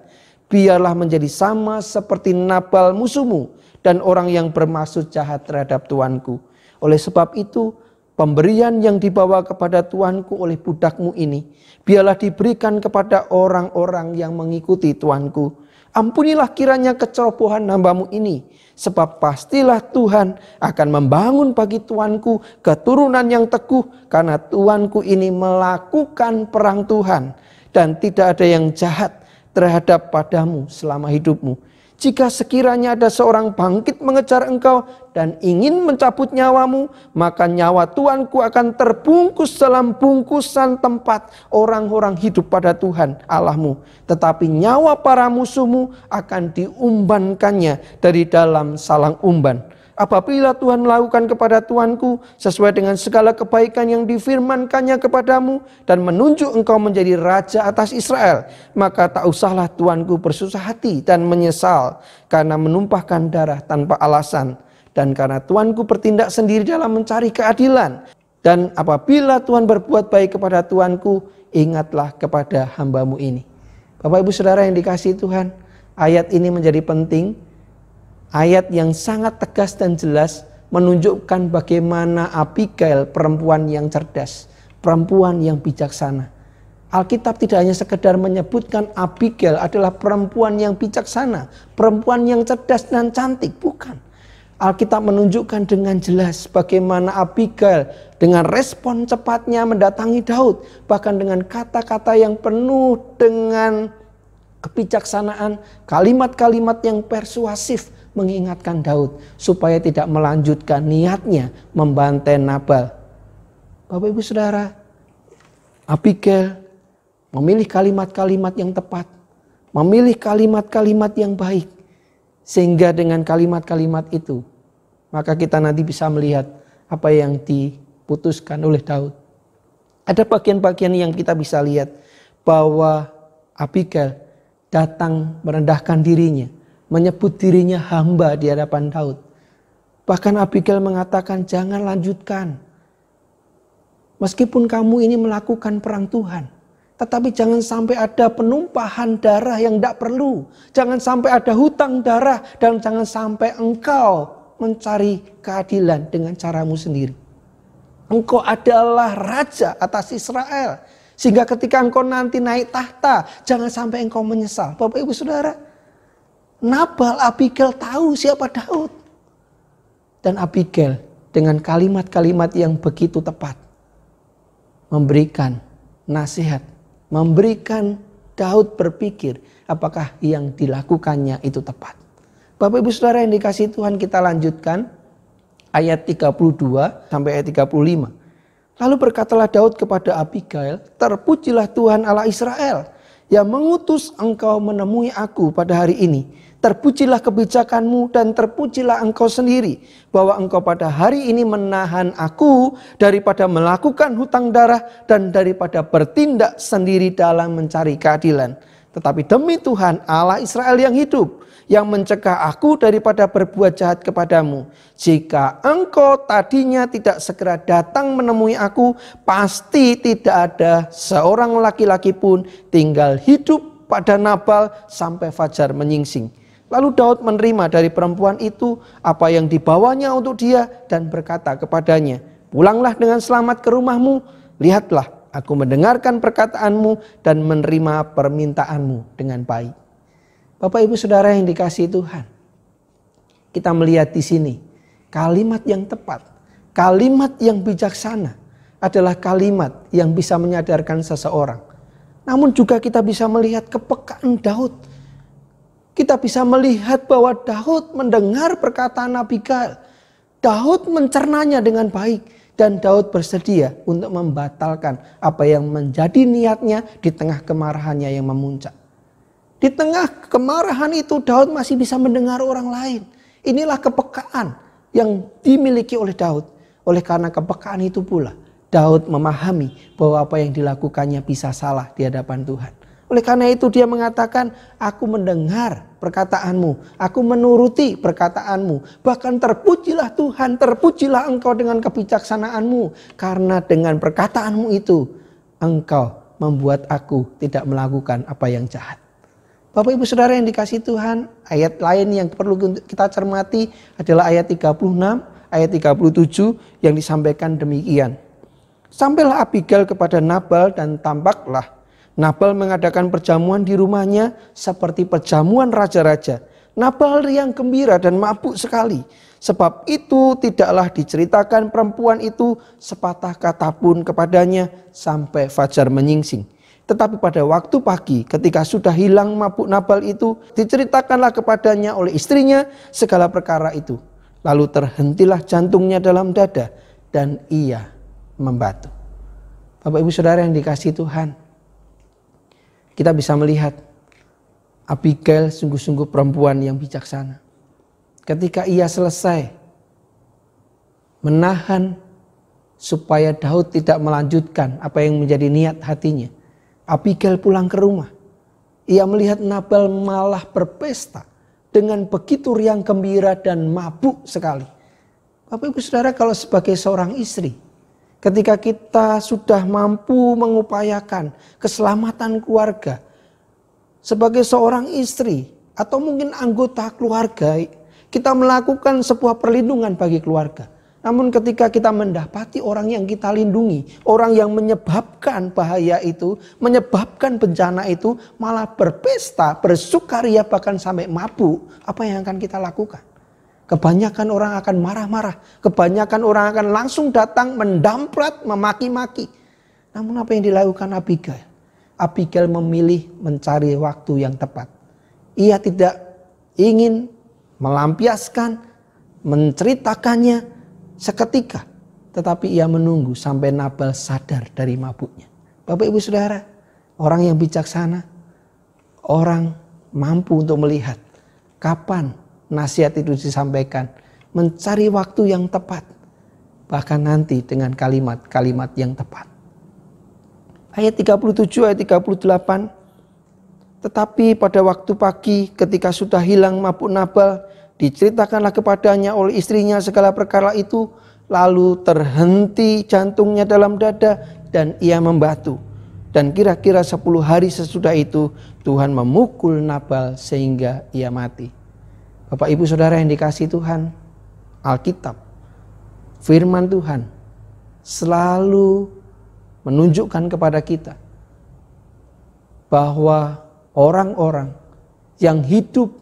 biarlah menjadi sama seperti Nabal musuhmu dan orang yang bermaksud jahat terhadap tuanku. Oleh sebab itu, pemberian yang dibawa kepada tuanku oleh budakmu ini, biarlah diberikan kepada orang-orang yang mengikuti tuanku. Ampunilah kiranya kecerobohan hambamu ini, sebab pastilah Tuhan akan membangun bagi tuanku keturunan yang teguh, karena tuanku ini melakukan perang Tuhan, dan tidak ada yang jahat terhadap padamu selama hidupmu. Jika sekiranya ada seorang bangkit mengejar engkau dan ingin mencabut nyawamu, maka nyawa Tuanku akan terbungkus dalam bungkusan tempat orang-orang hidup pada Tuhan Allahmu. Tetapi nyawa para musuhmu akan diumbankannya dari dalam salang umban. Apabila Tuhan melakukan kepada Tuanku sesuai dengan segala kebaikan yang difirmankannya kepadamu dan menunjuk engkau menjadi raja atas Israel, maka tak usahlah Tuanku bersusah hati dan menyesal karena menumpahkan darah tanpa alasan dan karena Tuanku bertindak sendiri dalam mencari keadilan. Dan apabila Tuhan berbuat baik kepada Tuanku, ingatlah kepada hambamu ini. Bapak ibu saudara yang dikasih Tuhan, ayat ini menjadi penting Ayat yang sangat tegas dan jelas menunjukkan bagaimana Abigail perempuan yang cerdas, perempuan yang bijaksana. Alkitab tidak hanya sekedar menyebutkan Abigail adalah perempuan yang bijaksana, perempuan yang cerdas dan cantik, bukan. Alkitab menunjukkan dengan jelas bagaimana Abigail dengan respon cepatnya mendatangi Daud, bahkan dengan kata-kata yang penuh dengan kebijaksanaan, kalimat-kalimat yang persuasif, mengingatkan Daud supaya tidak melanjutkan niatnya membantai Nabal. Bapak Ibu Saudara, Abigail memilih kalimat-kalimat yang tepat, memilih kalimat-kalimat yang baik sehingga dengan kalimat-kalimat itu maka kita nanti bisa melihat apa yang diputuskan oleh Daud. Ada bagian-bagian yang kita bisa lihat bahwa Abigail datang merendahkan dirinya menyebut dirinya hamba di hadapan Daud. Bahkan Abigail mengatakan, "Jangan lanjutkan. Meskipun kamu ini melakukan perang Tuhan, tetapi jangan sampai ada penumpahan darah yang tidak perlu. Jangan sampai ada hutang darah dan jangan sampai engkau mencari keadilan dengan caramu sendiri." Engkau adalah raja atas Israel. Sehingga ketika engkau nanti naik tahta, jangan sampai engkau menyesal. Bapak ibu saudara, Nabal Abigail tahu siapa Daud. Dan Abigail dengan kalimat-kalimat yang begitu tepat memberikan nasihat, memberikan Daud berpikir apakah yang dilakukannya itu tepat. Bapak Ibu Saudara yang dikasih Tuhan kita lanjutkan ayat 32 sampai ayat 35. Lalu berkatalah Daud kepada Abigail, "Terpujilah Tuhan Allah Israel yang mengutus engkau menemui aku pada hari ini Terpujilah kebijakanmu dan terpujilah engkau sendiri bahwa engkau pada hari ini menahan aku daripada melakukan hutang darah dan daripada bertindak sendiri dalam mencari keadilan. Tetapi demi Tuhan Allah Israel yang hidup, yang mencegah aku daripada berbuat jahat kepadamu. Jika engkau tadinya tidak segera datang menemui aku, pasti tidak ada seorang laki-laki pun tinggal hidup pada Nabal sampai fajar menyingsing.' Lalu Daud menerima dari perempuan itu apa yang dibawanya untuk dia dan berkata kepadanya, "Pulanglah dengan selamat ke rumahmu. Lihatlah, aku mendengarkan perkataanmu dan menerima permintaanmu dengan baik." Bapak Ibu Saudara yang dikasihi Tuhan. Kita melihat di sini kalimat yang tepat, kalimat yang bijaksana adalah kalimat yang bisa menyadarkan seseorang. Namun juga kita bisa melihat kepekaan Daud kita bisa melihat bahwa Daud mendengar perkataan Nabi Gal. Daud mencernanya dengan baik dan Daud bersedia untuk membatalkan apa yang menjadi niatnya di tengah kemarahannya yang memuncak. Di tengah kemarahan itu Daud masih bisa mendengar orang lain. Inilah kepekaan yang dimiliki oleh Daud. Oleh karena kepekaan itu pula Daud memahami bahwa apa yang dilakukannya bisa salah di hadapan Tuhan. Oleh karena itu dia mengatakan, aku mendengar perkataanmu, aku menuruti perkataanmu. Bahkan terpujilah Tuhan, terpujilah engkau dengan kebijaksanaanmu. Karena dengan perkataanmu itu, engkau membuat aku tidak melakukan apa yang jahat. Bapak ibu saudara yang dikasih Tuhan, ayat lain yang perlu kita cermati adalah ayat 36, ayat 37 yang disampaikan demikian. Sampailah Abigail kepada Nabal dan tampaklah Nabal mengadakan perjamuan di rumahnya seperti perjamuan raja-raja. Nabal riang gembira dan mabuk sekali. Sebab itu tidaklah diceritakan perempuan itu sepatah kata pun kepadanya sampai fajar menyingsing. Tetapi pada waktu pagi ketika sudah hilang mabuk Nabal itu diceritakanlah kepadanya oleh istrinya segala perkara itu. Lalu terhentilah jantungnya dalam dada dan ia membatu. Bapak ibu saudara yang dikasih Tuhan kita bisa melihat Abigail sungguh-sungguh perempuan yang bijaksana. Ketika ia selesai menahan supaya Daud tidak melanjutkan apa yang menjadi niat hatinya. Abigail pulang ke rumah. Ia melihat Nabal malah berpesta dengan begitu riang gembira dan mabuk sekali. Bapak Ibu Saudara kalau sebagai seorang istri, ketika kita sudah mampu mengupayakan keselamatan keluarga sebagai seorang istri atau mungkin anggota keluarga kita melakukan sebuah perlindungan bagi keluarga. Namun ketika kita mendapati orang yang kita lindungi, orang yang menyebabkan bahaya itu, menyebabkan bencana itu, malah berpesta, bersukaria bahkan sampai mabuk, apa yang akan kita lakukan? Kebanyakan orang akan marah-marah. Kebanyakan orang akan langsung datang mendamprat, memaki-maki. Namun apa yang dilakukan Abigail? Abigail memilih mencari waktu yang tepat. Ia tidak ingin melampiaskan, menceritakannya seketika. Tetapi ia menunggu sampai Nabal sadar dari mabuknya. Bapak ibu saudara, orang yang bijaksana, orang mampu untuk melihat kapan nasihat itu disampaikan, mencari waktu yang tepat, bahkan nanti dengan kalimat-kalimat yang tepat. Ayat 37 ayat 38 tetapi pada waktu pagi ketika sudah hilang mabuk Nabal diceritakanlah kepadanya oleh istrinya segala perkara itu lalu terhenti jantungnya dalam dada dan ia membatu dan kira-kira 10 hari sesudah itu Tuhan memukul Nabal sehingga ia mati. Bapak Ibu Saudara yang dikasih Tuhan, Alkitab, firman Tuhan selalu menunjukkan kepada kita bahwa orang-orang yang hidup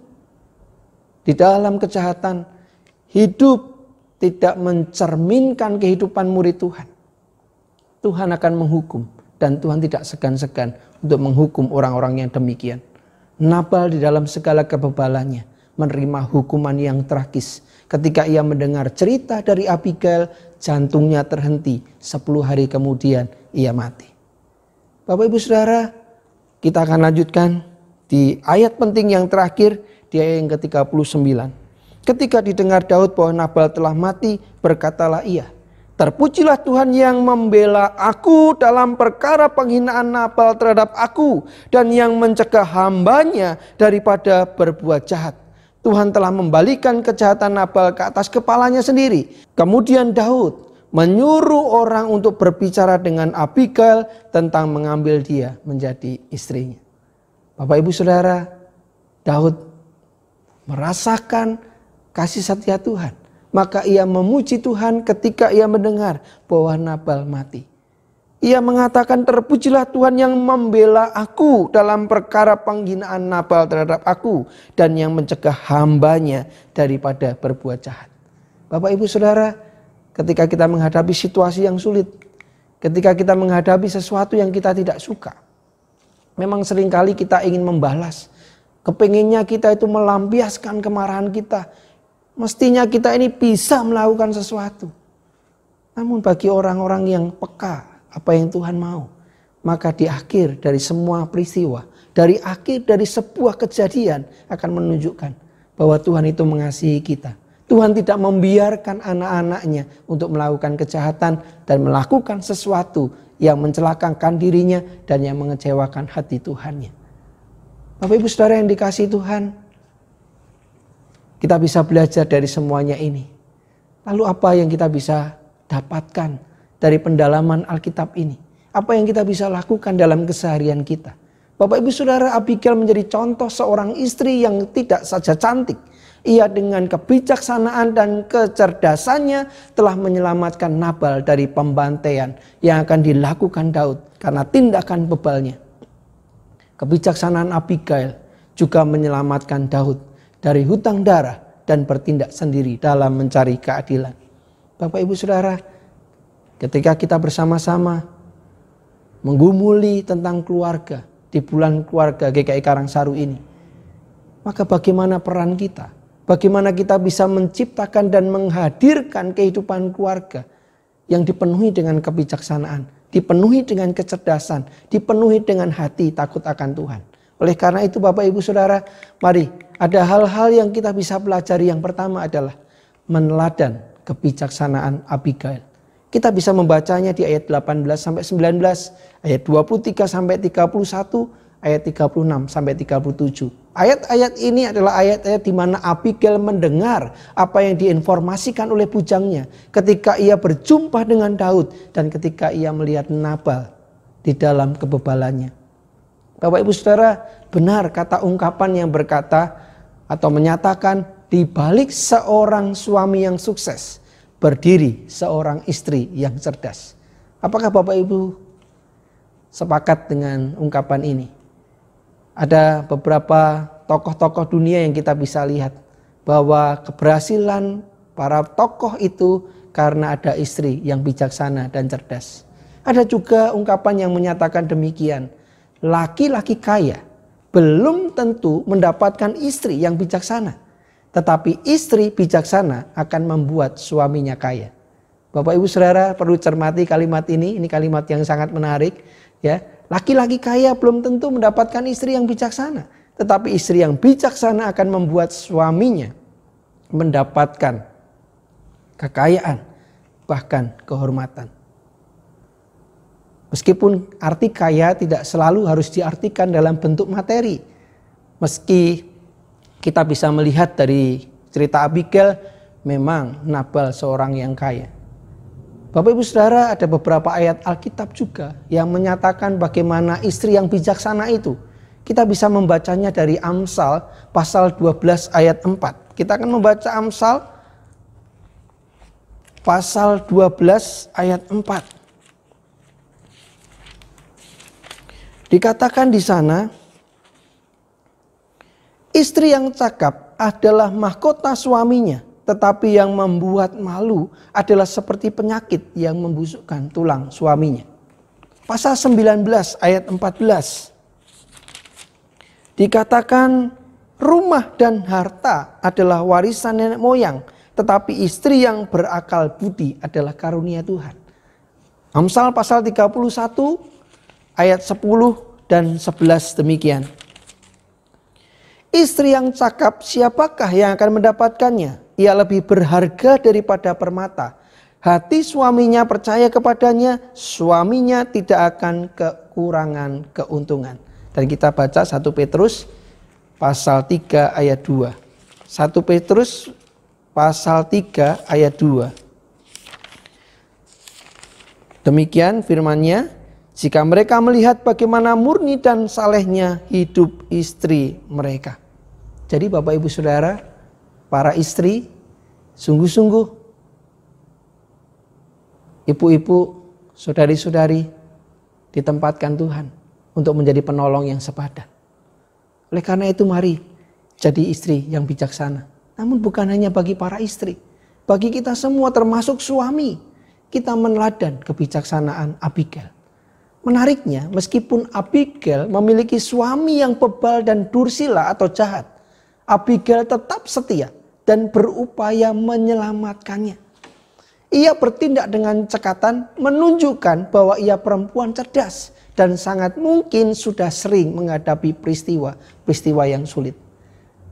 di dalam kejahatan, hidup tidak mencerminkan kehidupan murid Tuhan. Tuhan akan menghukum dan Tuhan tidak segan-segan untuk menghukum orang-orang yang demikian. Nabal di dalam segala kebebalannya menerima hukuman yang tragis. Ketika ia mendengar cerita dari Abigail, jantungnya terhenti. Sepuluh hari kemudian ia mati. Bapak ibu saudara, kita akan lanjutkan di ayat penting yang terakhir di ayat yang ke-39. Ketika didengar Daud bahwa Nabal telah mati, berkatalah ia, Terpujilah Tuhan yang membela aku dalam perkara penghinaan Nabal terhadap aku dan yang mencegah hambanya daripada berbuat jahat. Tuhan telah membalikan kejahatan Nabal ke atas kepalanya sendiri. Kemudian Daud menyuruh orang untuk berbicara dengan Abigail tentang mengambil dia menjadi istrinya. Bapak Ibu Saudara, Daud merasakan kasih setia Tuhan. Maka ia memuji Tuhan ketika ia mendengar bahwa Nabal mati. Ia mengatakan terpujilah Tuhan yang membela aku dalam perkara penghinaan Nabal terhadap aku. Dan yang mencegah hambanya daripada berbuat jahat. Bapak ibu saudara ketika kita menghadapi situasi yang sulit. Ketika kita menghadapi sesuatu yang kita tidak suka. Memang seringkali kita ingin membalas. Kepinginnya kita itu melampiaskan kemarahan kita. Mestinya kita ini bisa melakukan sesuatu. Namun bagi orang-orang yang peka, apa yang Tuhan mau. Maka di akhir dari semua peristiwa, dari akhir dari sebuah kejadian akan menunjukkan bahwa Tuhan itu mengasihi kita. Tuhan tidak membiarkan anak-anaknya untuk melakukan kejahatan dan melakukan sesuatu yang mencelakakan dirinya dan yang mengecewakan hati Tuhannya. Bapak Ibu Saudara yang dikasih Tuhan, kita bisa belajar dari semuanya ini. Lalu apa yang kita bisa dapatkan dari pendalaman Alkitab ini. Apa yang kita bisa lakukan dalam keseharian kita. Bapak ibu saudara Abigail menjadi contoh seorang istri yang tidak saja cantik. Ia dengan kebijaksanaan dan kecerdasannya telah menyelamatkan Nabal dari pembantaian yang akan dilakukan Daud karena tindakan bebalnya. Kebijaksanaan Abigail juga menyelamatkan Daud dari hutang darah dan bertindak sendiri dalam mencari keadilan. Bapak Ibu Saudara, Ketika kita bersama-sama menggumuli tentang keluarga di bulan keluarga GKI Karangsaru ini, maka bagaimana peran kita? Bagaimana kita bisa menciptakan dan menghadirkan kehidupan keluarga yang dipenuhi dengan kebijaksanaan, dipenuhi dengan kecerdasan, dipenuhi dengan hati takut akan Tuhan. Oleh karena itu Bapak Ibu Saudara, mari ada hal-hal yang kita bisa pelajari. Yang pertama adalah meneladan kebijaksanaan Abigail. Kita bisa membacanya di ayat 18 sampai 19, ayat 23 sampai 31, ayat 36 sampai 37. Ayat-ayat ini adalah ayat-ayat di mana Abigail mendengar apa yang diinformasikan oleh bujangnya ketika ia berjumpa dengan Daud dan ketika ia melihat Nabal di dalam kebebalannya. Bapak Ibu Saudara, benar kata ungkapan yang berkata atau menyatakan di balik seorang suami yang sukses berdiri seorang istri yang cerdas. Apakah Bapak Ibu sepakat dengan ungkapan ini? Ada beberapa tokoh-tokoh dunia yang kita bisa lihat bahwa keberhasilan para tokoh itu karena ada istri yang bijaksana dan cerdas. Ada juga ungkapan yang menyatakan demikian. Laki-laki kaya belum tentu mendapatkan istri yang bijaksana tetapi istri bijaksana akan membuat suaminya kaya. Bapak Ibu Saudara perlu cermati kalimat ini, ini kalimat yang sangat menarik ya. Laki-laki kaya belum tentu mendapatkan istri yang bijaksana, tetapi istri yang bijaksana akan membuat suaminya mendapatkan kekayaan bahkan kehormatan. Meskipun arti kaya tidak selalu harus diartikan dalam bentuk materi. Meski kita bisa melihat dari cerita Abigail memang Nabal seorang yang kaya. Bapak Ibu Saudara, ada beberapa ayat Alkitab juga yang menyatakan bagaimana istri yang bijaksana itu. Kita bisa membacanya dari Amsal pasal 12 ayat 4. Kita akan membaca Amsal pasal 12 ayat 4. Dikatakan di sana, Istri yang cakap adalah mahkota suaminya, tetapi yang membuat malu adalah seperti penyakit yang membusukkan tulang suaminya. Pasal 19 ayat 14 dikatakan rumah dan harta adalah warisan nenek moyang, tetapi istri yang berakal budi adalah karunia Tuhan. Amsal pasal 31 ayat 10 dan 11 demikian. Istri yang cakap siapakah yang akan mendapatkannya? Ia lebih berharga daripada permata. Hati suaminya percaya kepadanya, suaminya tidak akan kekurangan keuntungan. Dan kita baca 1 Petrus pasal 3 ayat 2. 1 Petrus pasal 3 ayat 2. Demikian firmannya, jika mereka melihat bagaimana murni dan salehnya hidup istri mereka. Jadi Bapak Ibu Saudara, para istri, sungguh-sungguh ibu-ibu, saudari-saudari ditempatkan Tuhan untuk menjadi penolong yang sepadan. Oleh karena itu mari jadi istri yang bijaksana. Namun bukan hanya bagi para istri, bagi kita semua termasuk suami. Kita meneladan kebijaksanaan Abigail. Menariknya, meskipun Abigail memiliki suami yang bebal dan dursila atau jahat, Abigail tetap setia dan berupaya menyelamatkannya. Ia bertindak dengan cekatan menunjukkan bahwa ia perempuan cerdas dan sangat mungkin sudah sering menghadapi peristiwa-peristiwa yang sulit.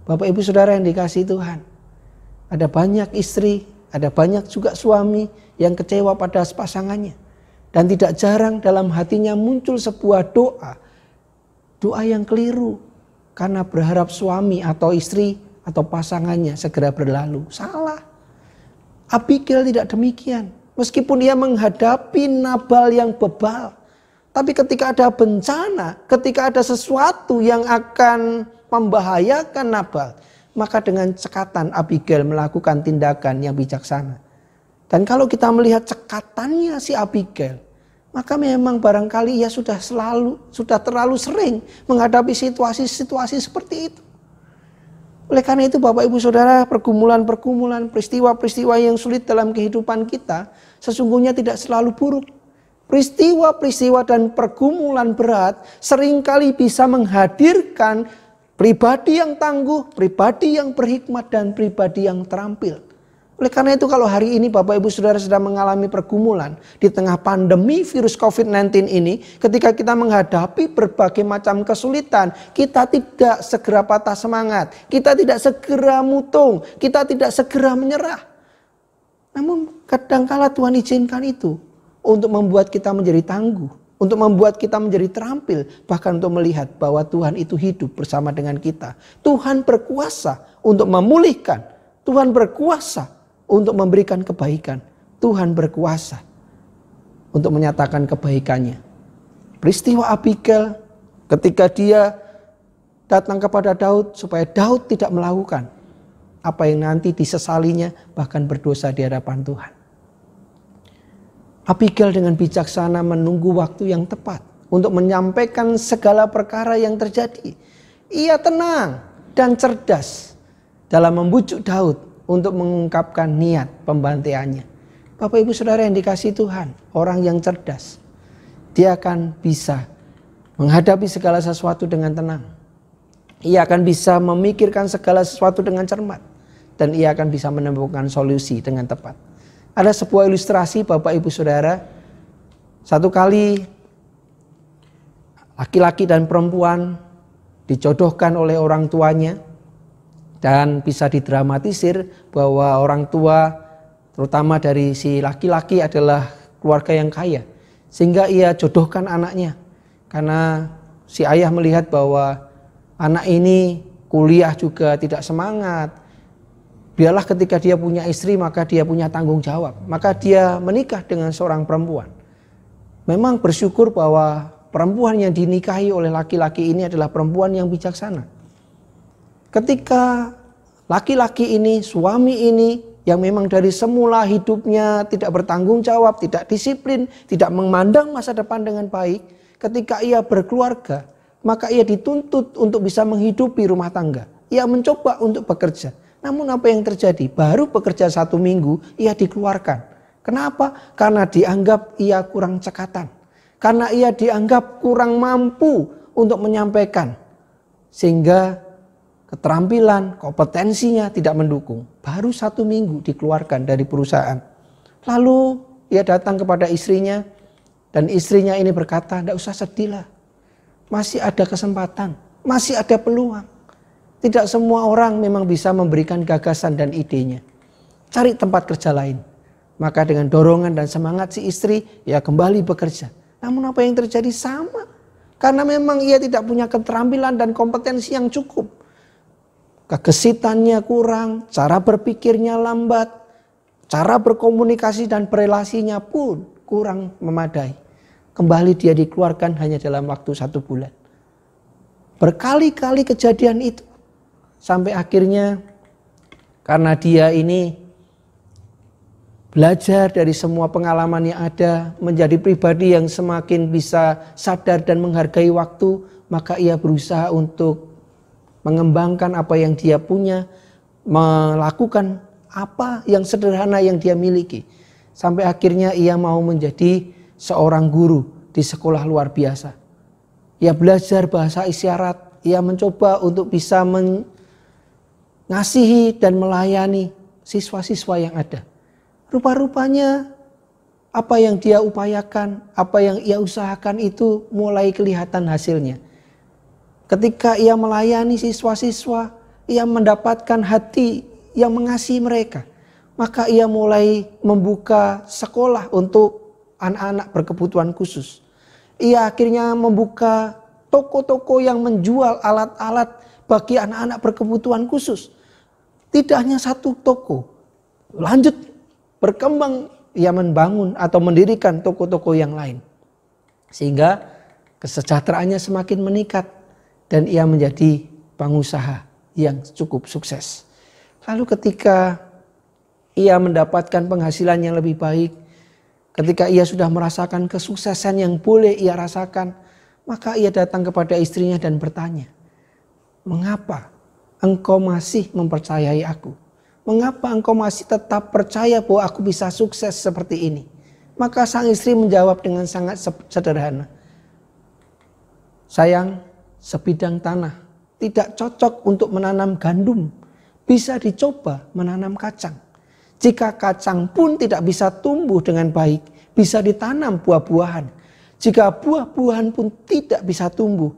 Bapak ibu saudara yang dikasih Tuhan. Ada banyak istri, ada banyak juga suami yang kecewa pada pasangannya. Dan tidak jarang dalam hatinya muncul sebuah doa. Doa yang keliru, karena berharap suami atau istri atau pasangannya segera berlalu. Salah. Abigail tidak demikian. Meskipun ia menghadapi Nabal yang bebal. Tapi ketika ada bencana, ketika ada sesuatu yang akan membahayakan Nabal. Maka dengan cekatan Abigail melakukan tindakan yang bijaksana. Dan kalau kita melihat cekatannya si Abigail, maka memang barangkali ia sudah selalu sudah terlalu sering menghadapi situasi-situasi seperti itu. Oleh karena itu Bapak Ibu Saudara, pergumulan-pergumulan, peristiwa-peristiwa yang sulit dalam kehidupan kita sesungguhnya tidak selalu buruk. Peristiwa-peristiwa dan pergumulan berat seringkali bisa menghadirkan pribadi yang tangguh, pribadi yang berhikmat dan pribadi yang terampil. Oleh karena itu kalau hari ini Bapak Ibu Saudara sedang mengalami pergumulan di tengah pandemi virus COVID-19 ini, ketika kita menghadapi berbagai macam kesulitan, kita tidak segera patah semangat, kita tidak segera mutung, kita tidak segera menyerah. Namun kadangkala Tuhan izinkan itu untuk membuat kita menjadi tangguh, untuk membuat kita menjadi terampil, bahkan untuk melihat bahwa Tuhan itu hidup bersama dengan kita. Tuhan berkuasa untuk memulihkan, Tuhan berkuasa untuk memberikan kebaikan. Tuhan berkuasa untuk menyatakan kebaikannya. Peristiwa Abigail ketika dia datang kepada Daud supaya Daud tidak melakukan apa yang nanti disesalinya bahkan berdosa di hadapan Tuhan. Abigail dengan bijaksana menunggu waktu yang tepat untuk menyampaikan segala perkara yang terjadi. Ia tenang dan cerdas dalam membujuk Daud untuk mengungkapkan niat pembantaiannya. Bapak Ibu Saudara yang dikasih Tuhan, orang yang cerdas, dia akan bisa menghadapi segala sesuatu dengan tenang. Ia akan bisa memikirkan segala sesuatu dengan cermat dan ia akan bisa menemukan solusi dengan tepat. Ada sebuah ilustrasi Bapak Ibu Saudara, satu kali laki-laki dan perempuan dicodohkan oleh orang tuanya dan bisa didramatisir bahwa orang tua terutama dari si laki-laki adalah keluarga yang kaya sehingga ia jodohkan anaknya karena si ayah melihat bahwa anak ini kuliah juga tidak semangat biarlah ketika dia punya istri maka dia punya tanggung jawab maka dia menikah dengan seorang perempuan memang bersyukur bahwa perempuan yang dinikahi oleh laki-laki ini adalah perempuan yang bijaksana ketika laki-laki ini, suami ini yang memang dari semula hidupnya tidak bertanggung jawab, tidak disiplin, tidak memandang masa depan dengan baik, ketika ia berkeluarga, maka ia dituntut untuk bisa menghidupi rumah tangga. Ia mencoba untuk bekerja. Namun apa yang terjadi? Baru bekerja satu minggu, ia dikeluarkan. Kenapa? Karena dianggap ia kurang cekatan. Karena ia dianggap kurang mampu untuk menyampaikan. Sehingga keterampilan, kompetensinya tidak mendukung. Baru satu minggu dikeluarkan dari perusahaan. Lalu ia datang kepada istrinya dan istrinya ini berkata, tidak usah sedih lah. Masih ada kesempatan, masih ada peluang. Tidak semua orang memang bisa memberikan gagasan dan idenya. Cari tempat kerja lain. Maka dengan dorongan dan semangat si istri, ia kembali bekerja. Namun apa yang terjadi sama. Karena memang ia tidak punya keterampilan dan kompetensi yang cukup kegesitannya kurang, cara berpikirnya lambat, cara berkomunikasi dan berelasinya pun kurang memadai. Kembali dia dikeluarkan hanya dalam waktu satu bulan. Berkali-kali kejadian itu. Sampai akhirnya karena dia ini belajar dari semua pengalaman yang ada, menjadi pribadi yang semakin bisa sadar dan menghargai waktu, maka ia berusaha untuk mengembangkan apa yang dia punya, melakukan apa yang sederhana yang dia miliki. Sampai akhirnya ia mau menjadi seorang guru di sekolah luar biasa. Ia belajar bahasa isyarat, ia mencoba untuk bisa mengasihi dan melayani siswa-siswa yang ada. Rupa-rupanya apa yang dia upayakan, apa yang ia usahakan itu mulai kelihatan hasilnya. Ketika ia melayani siswa-siswa, ia mendapatkan hati yang mengasihi mereka. Maka ia mulai membuka sekolah untuk anak-anak berkebutuhan khusus. Ia akhirnya membuka toko-toko yang menjual alat-alat bagi anak-anak berkebutuhan khusus. Tidak hanya satu toko. Lanjut berkembang ia membangun atau mendirikan toko-toko yang lain. Sehingga kesejahteraannya semakin meningkat dan ia menjadi pengusaha yang cukup sukses. Lalu ketika ia mendapatkan penghasilan yang lebih baik, ketika ia sudah merasakan kesuksesan yang boleh ia rasakan, maka ia datang kepada istrinya dan bertanya, "Mengapa engkau masih mempercayai aku? Mengapa engkau masih tetap percaya bahwa aku bisa sukses seperti ini?" Maka sang istri menjawab dengan sangat sederhana, "Sayang, sebidang tanah tidak cocok untuk menanam gandum, bisa dicoba menanam kacang. Jika kacang pun tidak bisa tumbuh dengan baik, bisa ditanam buah-buahan. Jika buah-buahan pun tidak bisa tumbuh,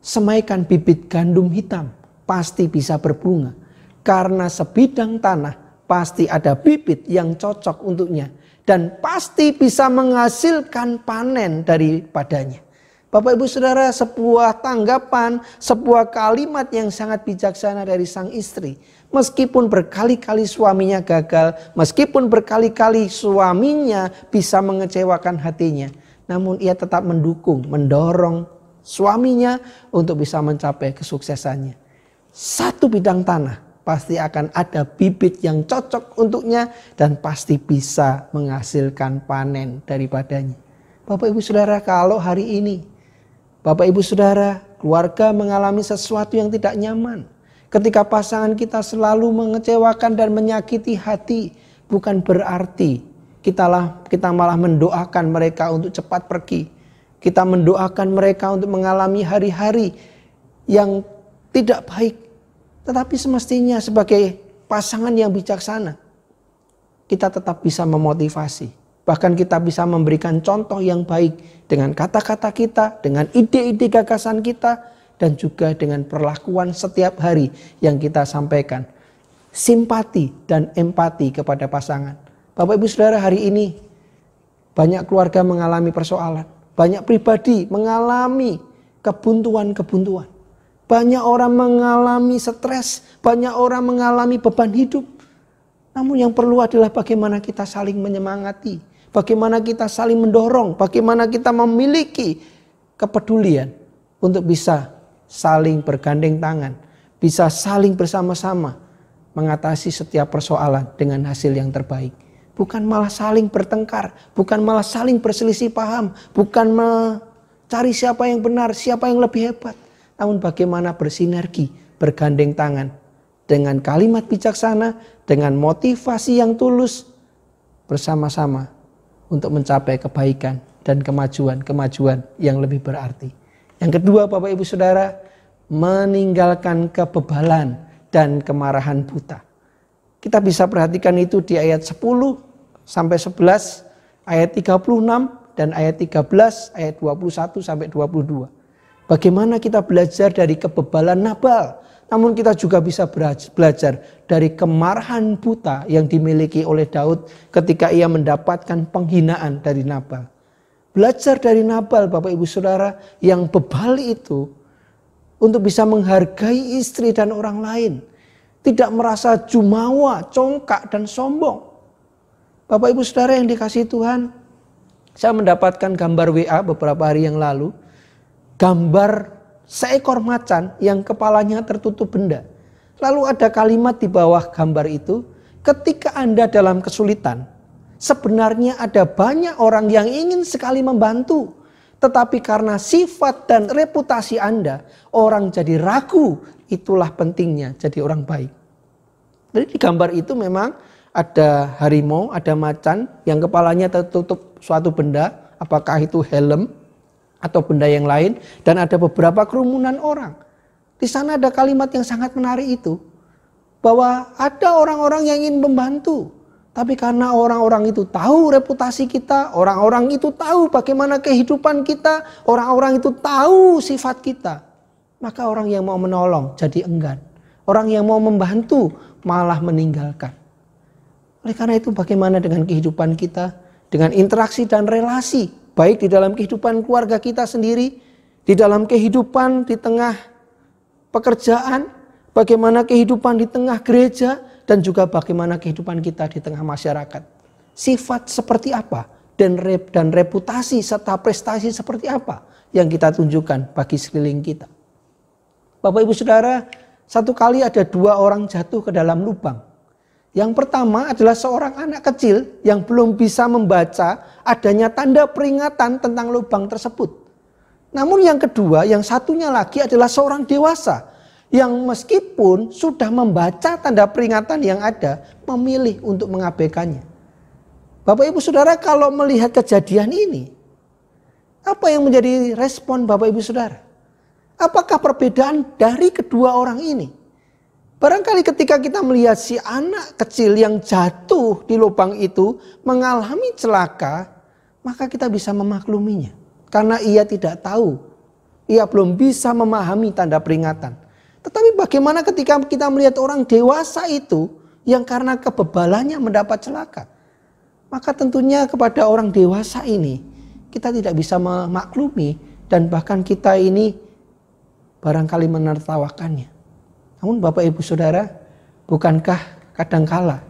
semaikan bibit gandum hitam pasti bisa berbunga. Karena sebidang tanah pasti ada bibit yang cocok untuknya dan pasti bisa menghasilkan panen daripadanya. Bapak Ibu Saudara, sebuah tanggapan, sebuah kalimat yang sangat bijaksana dari sang istri. Meskipun berkali-kali suaminya gagal, meskipun berkali-kali suaminya bisa mengecewakan hatinya, namun ia tetap mendukung, mendorong suaminya untuk bisa mencapai kesuksesannya. Satu bidang tanah pasti akan ada bibit yang cocok untuknya dan pasti bisa menghasilkan panen daripadanya. Bapak Ibu Saudara, kalau hari ini Bapak Ibu Saudara, keluarga mengalami sesuatu yang tidak nyaman. Ketika pasangan kita selalu mengecewakan dan menyakiti hati, bukan berarti kitalah kita malah mendoakan mereka untuk cepat pergi. Kita mendoakan mereka untuk mengalami hari-hari yang tidak baik. Tetapi semestinya sebagai pasangan yang bijaksana, kita tetap bisa memotivasi Bahkan kita bisa memberikan contoh yang baik dengan kata-kata kita, dengan ide-ide gagasan kita, dan juga dengan perlakuan setiap hari yang kita sampaikan. Simpati dan empati kepada pasangan. Bapak ibu saudara hari ini banyak keluarga mengalami persoalan. Banyak pribadi mengalami kebuntuan-kebuntuan. Banyak orang mengalami stres, banyak orang mengalami beban hidup. Namun yang perlu adalah bagaimana kita saling menyemangati, bagaimana kita saling mendorong, bagaimana kita memiliki kepedulian untuk bisa saling bergandeng tangan, bisa saling bersama-sama mengatasi setiap persoalan dengan hasil yang terbaik. Bukan malah saling bertengkar, bukan malah saling berselisih paham, bukan mencari siapa yang benar, siapa yang lebih hebat, namun bagaimana bersinergi, bergandeng tangan dengan kalimat bijaksana, dengan motivasi yang tulus bersama-sama untuk mencapai kebaikan dan kemajuan-kemajuan yang lebih berarti. Yang kedua, Bapak Ibu Saudara, meninggalkan kebebalan dan kemarahan buta. Kita bisa perhatikan itu di ayat 10 sampai 11, ayat 36 dan ayat 13, ayat 21 sampai 22. Bagaimana kita belajar dari kebebalan Nabal namun kita juga bisa belajar dari kemarahan buta yang dimiliki oleh Daud ketika ia mendapatkan penghinaan dari Nabal. Belajar dari Nabal Bapak Ibu Saudara yang bebal itu untuk bisa menghargai istri dan orang lain. Tidak merasa jumawa, congkak dan sombong. Bapak ibu saudara yang dikasih Tuhan, saya mendapatkan gambar WA beberapa hari yang lalu. Gambar seekor macan yang kepalanya tertutup benda. Lalu ada kalimat di bawah gambar itu, ketika Anda dalam kesulitan, sebenarnya ada banyak orang yang ingin sekali membantu, tetapi karena sifat dan reputasi Anda, orang jadi ragu. Itulah pentingnya jadi orang baik. Jadi di gambar itu memang ada harimau, ada macan yang kepalanya tertutup suatu benda, apakah itu helm atau benda yang lain dan ada beberapa kerumunan orang. Di sana ada kalimat yang sangat menarik itu bahwa ada orang-orang yang ingin membantu, tapi karena orang-orang itu tahu reputasi kita, orang-orang itu tahu bagaimana kehidupan kita, orang-orang itu tahu sifat kita. Maka orang yang mau menolong jadi enggan. Orang yang mau membantu malah meninggalkan. Oleh karena itu bagaimana dengan kehidupan kita? Dengan interaksi dan relasi baik di dalam kehidupan keluarga kita sendiri, di dalam kehidupan di tengah pekerjaan, bagaimana kehidupan di tengah gereja, dan juga bagaimana kehidupan kita di tengah masyarakat. Sifat seperti apa dan rep dan reputasi serta prestasi seperti apa yang kita tunjukkan bagi sekeliling kita. Bapak Ibu Saudara, satu kali ada dua orang jatuh ke dalam lubang. Yang pertama adalah seorang anak kecil yang belum bisa membaca adanya tanda peringatan tentang lubang tersebut. Namun yang kedua, yang satunya lagi adalah seorang dewasa yang meskipun sudah membaca tanda peringatan yang ada, memilih untuk mengabaikannya. Bapak Ibu Saudara kalau melihat kejadian ini, apa yang menjadi respon Bapak Ibu Saudara? Apakah perbedaan dari kedua orang ini? Barangkali ketika kita melihat si anak kecil yang jatuh di lubang itu mengalami celaka, maka kita bisa memakluminya. Karena ia tidak tahu, ia belum bisa memahami tanda peringatan. Tetapi bagaimana ketika kita melihat orang dewasa itu yang karena kebebalannya mendapat celaka? Maka tentunya kepada orang dewasa ini kita tidak bisa memaklumi dan bahkan kita ini barangkali menertawakannya. Namun Bapak Ibu Saudara, bukankah kadangkala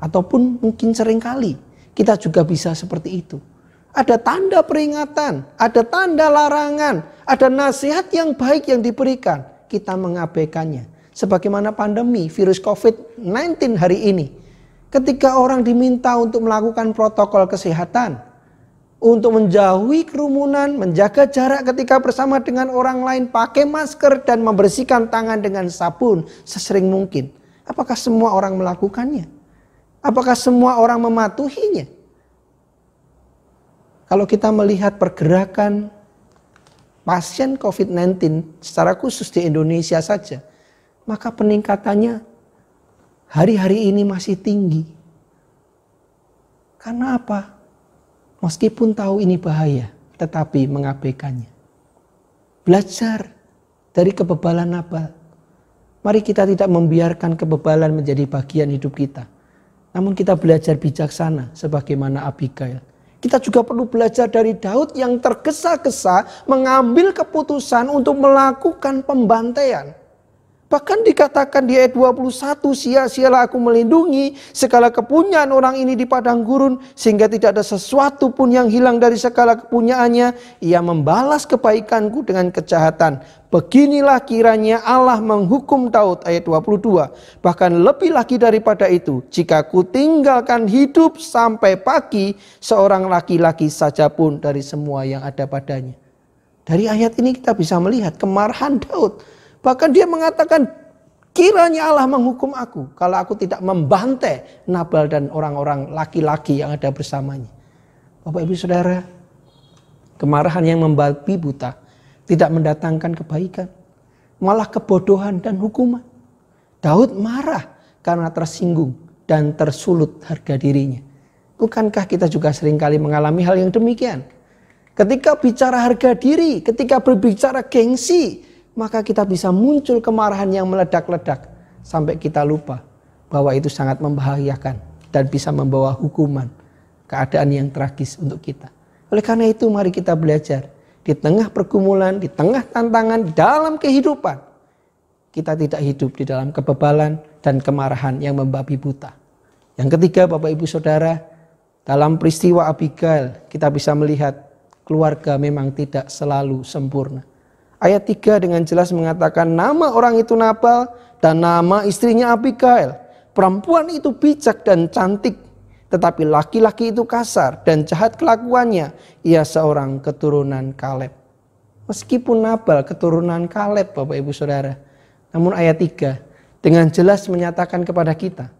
ataupun mungkin seringkali kita juga bisa seperti itu. Ada tanda peringatan, ada tanda larangan, ada nasihat yang baik yang diberikan. Kita mengabaikannya. Sebagaimana pandemi virus COVID-19 hari ini. Ketika orang diminta untuk melakukan protokol kesehatan, untuk menjauhi kerumunan, menjaga jarak ketika bersama dengan orang lain, pakai masker dan membersihkan tangan dengan sabun sesering mungkin. Apakah semua orang melakukannya? Apakah semua orang mematuhinya? Kalau kita melihat pergerakan pasien COVID-19 secara khusus di Indonesia saja, maka peningkatannya hari-hari ini masih tinggi. Karena apa? Meskipun tahu ini bahaya, tetapi mengabaikannya. Belajar dari kebebalan Nabal. Mari kita tidak membiarkan kebebalan menjadi bagian hidup kita. Namun kita belajar bijaksana sebagaimana Abigail. Kita juga perlu belajar dari Daud yang tergesa-gesa mengambil keputusan untuk melakukan pembantaian. Bahkan dikatakan di ayat 21, sia-sialah aku melindungi segala kepunyaan orang ini di padang gurun, sehingga tidak ada sesuatu pun yang hilang dari segala kepunyaannya. Ia membalas kebaikanku dengan kejahatan. Beginilah kiranya Allah menghukum Daud, ayat 22. Bahkan lebih lagi daripada itu, jika ku tinggalkan hidup sampai pagi, seorang laki-laki saja pun dari semua yang ada padanya. Dari ayat ini kita bisa melihat kemarahan Daud Bahkan dia mengatakan kiranya Allah menghukum aku kalau aku tidak membantai Nabal dan orang-orang laki-laki yang ada bersamanya. Bapak Ibu Saudara, kemarahan yang membabi buta tidak mendatangkan kebaikan, malah kebodohan dan hukuman. Daud marah karena tersinggung dan tersulut harga dirinya. Bukankah kita juga seringkali mengalami hal yang demikian? Ketika bicara harga diri, ketika berbicara gengsi, maka kita bisa muncul kemarahan yang meledak-ledak sampai kita lupa bahwa itu sangat membahayakan dan bisa membawa hukuman keadaan yang tragis untuk kita. Oleh karena itu mari kita belajar di tengah pergumulan, di tengah tantangan dalam kehidupan kita tidak hidup di dalam kebebalan dan kemarahan yang membabi buta. Yang ketiga, Bapak Ibu Saudara, dalam peristiwa Abigail kita bisa melihat keluarga memang tidak selalu sempurna. Ayat 3 dengan jelas mengatakan nama orang itu Nabal dan nama istrinya Abigail. Perempuan itu bijak dan cantik, tetapi laki-laki itu kasar dan jahat kelakuannya. Ia seorang keturunan Kaleb. Meskipun Nabal keturunan Kaleb Bapak Ibu Saudara. Namun ayat 3 dengan jelas menyatakan kepada kita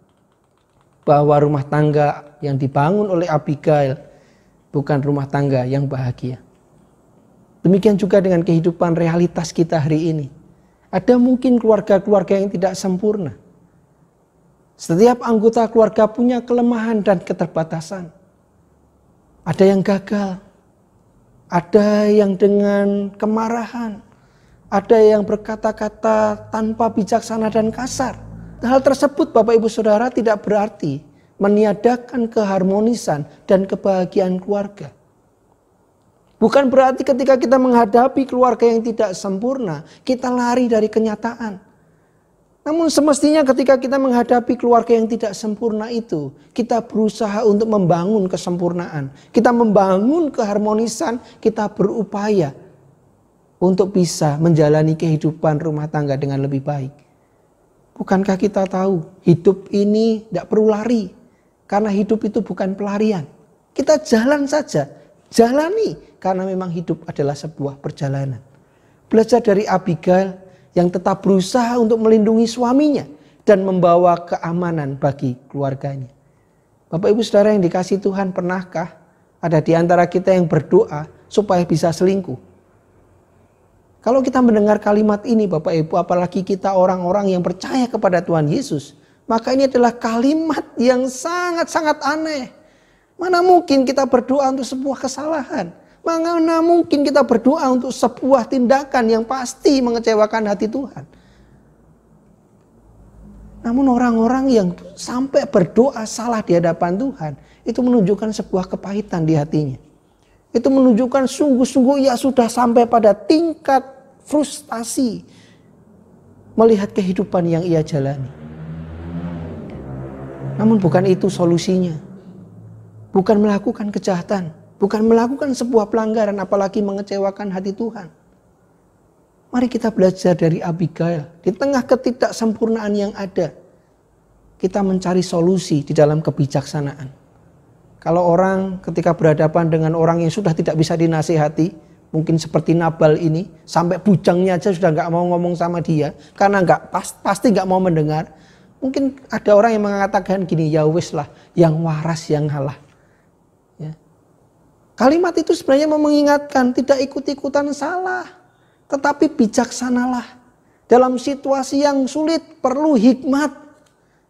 bahwa rumah tangga yang dibangun oleh Abigail bukan rumah tangga yang bahagia. Demikian juga dengan kehidupan realitas kita hari ini. Ada mungkin keluarga-keluarga yang tidak sempurna. Setiap anggota keluarga punya kelemahan dan keterbatasan. Ada yang gagal, ada yang dengan kemarahan, ada yang berkata-kata tanpa bijaksana dan kasar. Hal tersebut, Bapak Ibu Saudara, tidak berarti meniadakan keharmonisan dan kebahagiaan keluarga. Bukan berarti ketika kita menghadapi keluarga yang tidak sempurna, kita lari dari kenyataan. Namun semestinya ketika kita menghadapi keluarga yang tidak sempurna itu, kita berusaha untuk membangun kesempurnaan. Kita membangun keharmonisan, kita berupaya untuk bisa menjalani kehidupan rumah tangga dengan lebih baik. Bukankah kita tahu hidup ini tidak perlu lari, karena hidup itu bukan pelarian. Kita jalan saja, jalani karena memang hidup adalah sebuah perjalanan. Belajar dari Abigail yang tetap berusaha untuk melindungi suaminya dan membawa keamanan bagi keluarganya. Bapak Ibu Saudara yang dikasih Tuhan, pernahkah ada di antara kita yang berdoa supaya bisa selingkuh? Kalau kita mendengar kalimat ini Bapak Ibu, apalagi kita orang-orang yang percaya kepada Tuhan Yesus, maka ini adalah kalimat yang sangat-sangat aneh. Mana mungkin kita berdoa untuk sebuah kesalahan? Mana mungkin kita berdoa untuk sebuah tindakan yang pasti mengecewakan hati Tuhan. Namun orang-orang yang sampai berdoa salah di hadapan Tuhan, itu menunjukkan sebuah kepahitan di hatinya. Itu menunjukkan sungguh-sungguh ia sudah sampai pada tingkat frustasi melihat kehidupan yang ia jalani. Namun bukan itu solusinya. Bukan melakukan kejahatan bukan melakukan sebuah pelanggaran apalagi mengecewakan hati Tuhan. Mari kita belajar dari Abigail. Di tengah ketidaksempurnaan yang ada, kita mencari solusi di dalam kebijaksanaan. Kalau orang ketika berhadapan dengan orang yang sudah tidak bisa dinasihati, mungkin seperti Nabal ini, sampai bujangnya aja sudah nggak mau ngomong sama dia, karena nggak pas, pasti nggak mau mendengar. Mungkin ada orang yang mengatakan gini, ya wis lah, yang waras yang halah. Kalimat itu sebenarnya mengingatkan tidak ikut-ikutan salah, tetapi bijaksanalah. Dalam situasi yang sulit perlu hikmat.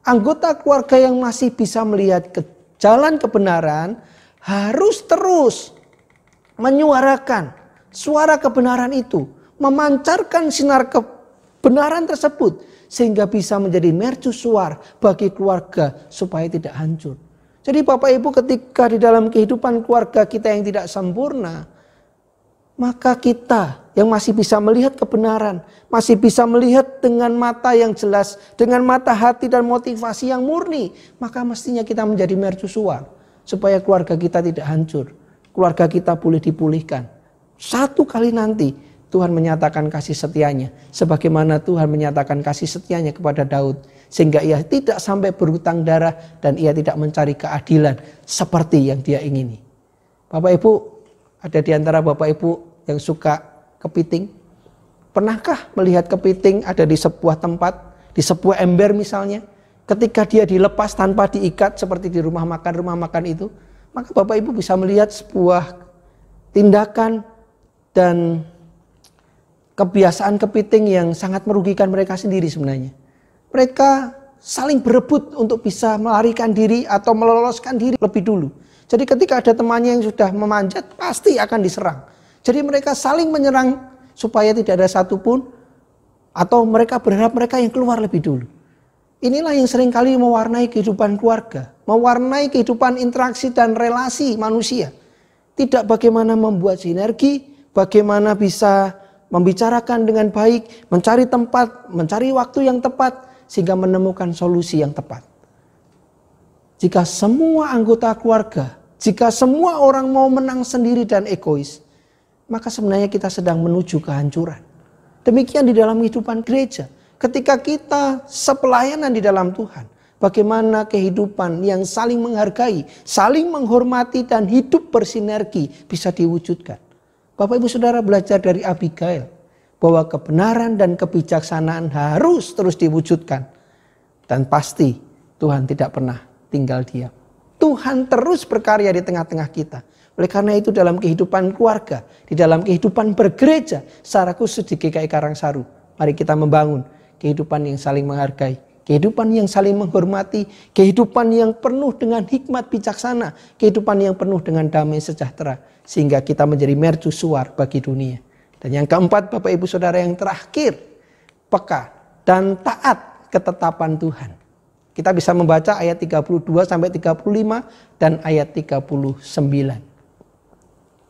Anggota keluarga yang masih bisa melihat ke jalan kebenaran harus terus menyuarakan suara kebenaran itu, memancarkan sinar kebenaran tersebut sehingga bisa menjadi mercusuar bagi keluarga supaya tidak hancur. Jadi Bapak Ibu ketika di dalam kehidupan keluarga kita yang tidak sempurna, maka kita yang masih bisa melihat kebenaran, masih bisa melihat dengan mata yang jelas, dengan mata hati dan motivasi yang murni, maka mestinya kita menjadi mercusuar supaya keluarga kita tidak hancur, keluarga kita boleh dipulihkan. Satu kali nanti Tuhan menyatakan kasih setianya, sebagaimana Tuhan menyatakan kasih setianya kepada Daud sehingga ia tidak sampai berhutang darah dan ia tidak mencari keadilan seperti yang dia ingini. Bapak Ibu, ada di antara Bapak Ibu yang suka kepiting? Pernahkah melihat kepiting ada di sebuah tempat, di sebuah ember misalnya, ketika dia dilepas tanpa diikat seperti di rumah makan rumah makan itu, maka Bapak Ibu bisa melihat sebuah tindakan dan kebiasaan kepiting yang sangat merugikan mereka sendiri sebenarnya mereka saling berebut untuk bisa melarikan diri atau meloloskan diri lebih dulu. Jadi ketika ada temannya yang sudah memanjat, pasti akan diserang. Jadi mereka saling menyerang supaya tidak ada satupun atau mereka berharap mereka yang keluar lebih dulu. Inilah yang seringkali mewarnai kehidupan keluarga, mewarnai kehidupan interaksi dan relasi manusia. Tidak bagaimana membuat sinergi, bagaimana bisa membicarakan dengan baik, mencari tempat, mencari waktu yang tepat, sehingga menemukan solusi yang tepat. Jika semua anggota keluarga, jika semua orang mau menang sendiri dan egois, maka sebenarnya kita sedang menuju kehancuran. Demikian di dalam kehidupan gereja. Ketika kita sepelayanan di dalam Tuhan, bagaimana kehidupan yang saling menghargai, saling menghormati dan hidup bersinergi bisa diwujudkan. Bapak Ibu Saudara belajar dari Abigail bahwa kebenaran dan kebijaksanaan harus terus diwujudkan. Dan pasti Tuhan tidak pernah tinggal diam. Tuhan terus berkarya di tengah-tengah kita. Oleh karena itu dalam kehidupan keluarga, di dalam kehidupan bergereja, secara khusus di GKI Karangsaru, mari kita membangun kehidupan yang saling menghargai, kehidupan yang saling menghormati, kehidupan yang penuh dengan hikmat bijaksana, kehidupan yang penuh dengan damai sejahtera, sehingga kita menjadi mercusuar bagi dunia. Dan yang keempat Bapak Ibu Saudara yang terakhir, peka dan taat ketetapan Tuhan. Kita bisa membaca ayat 32 sampai 35 dan ayat 39.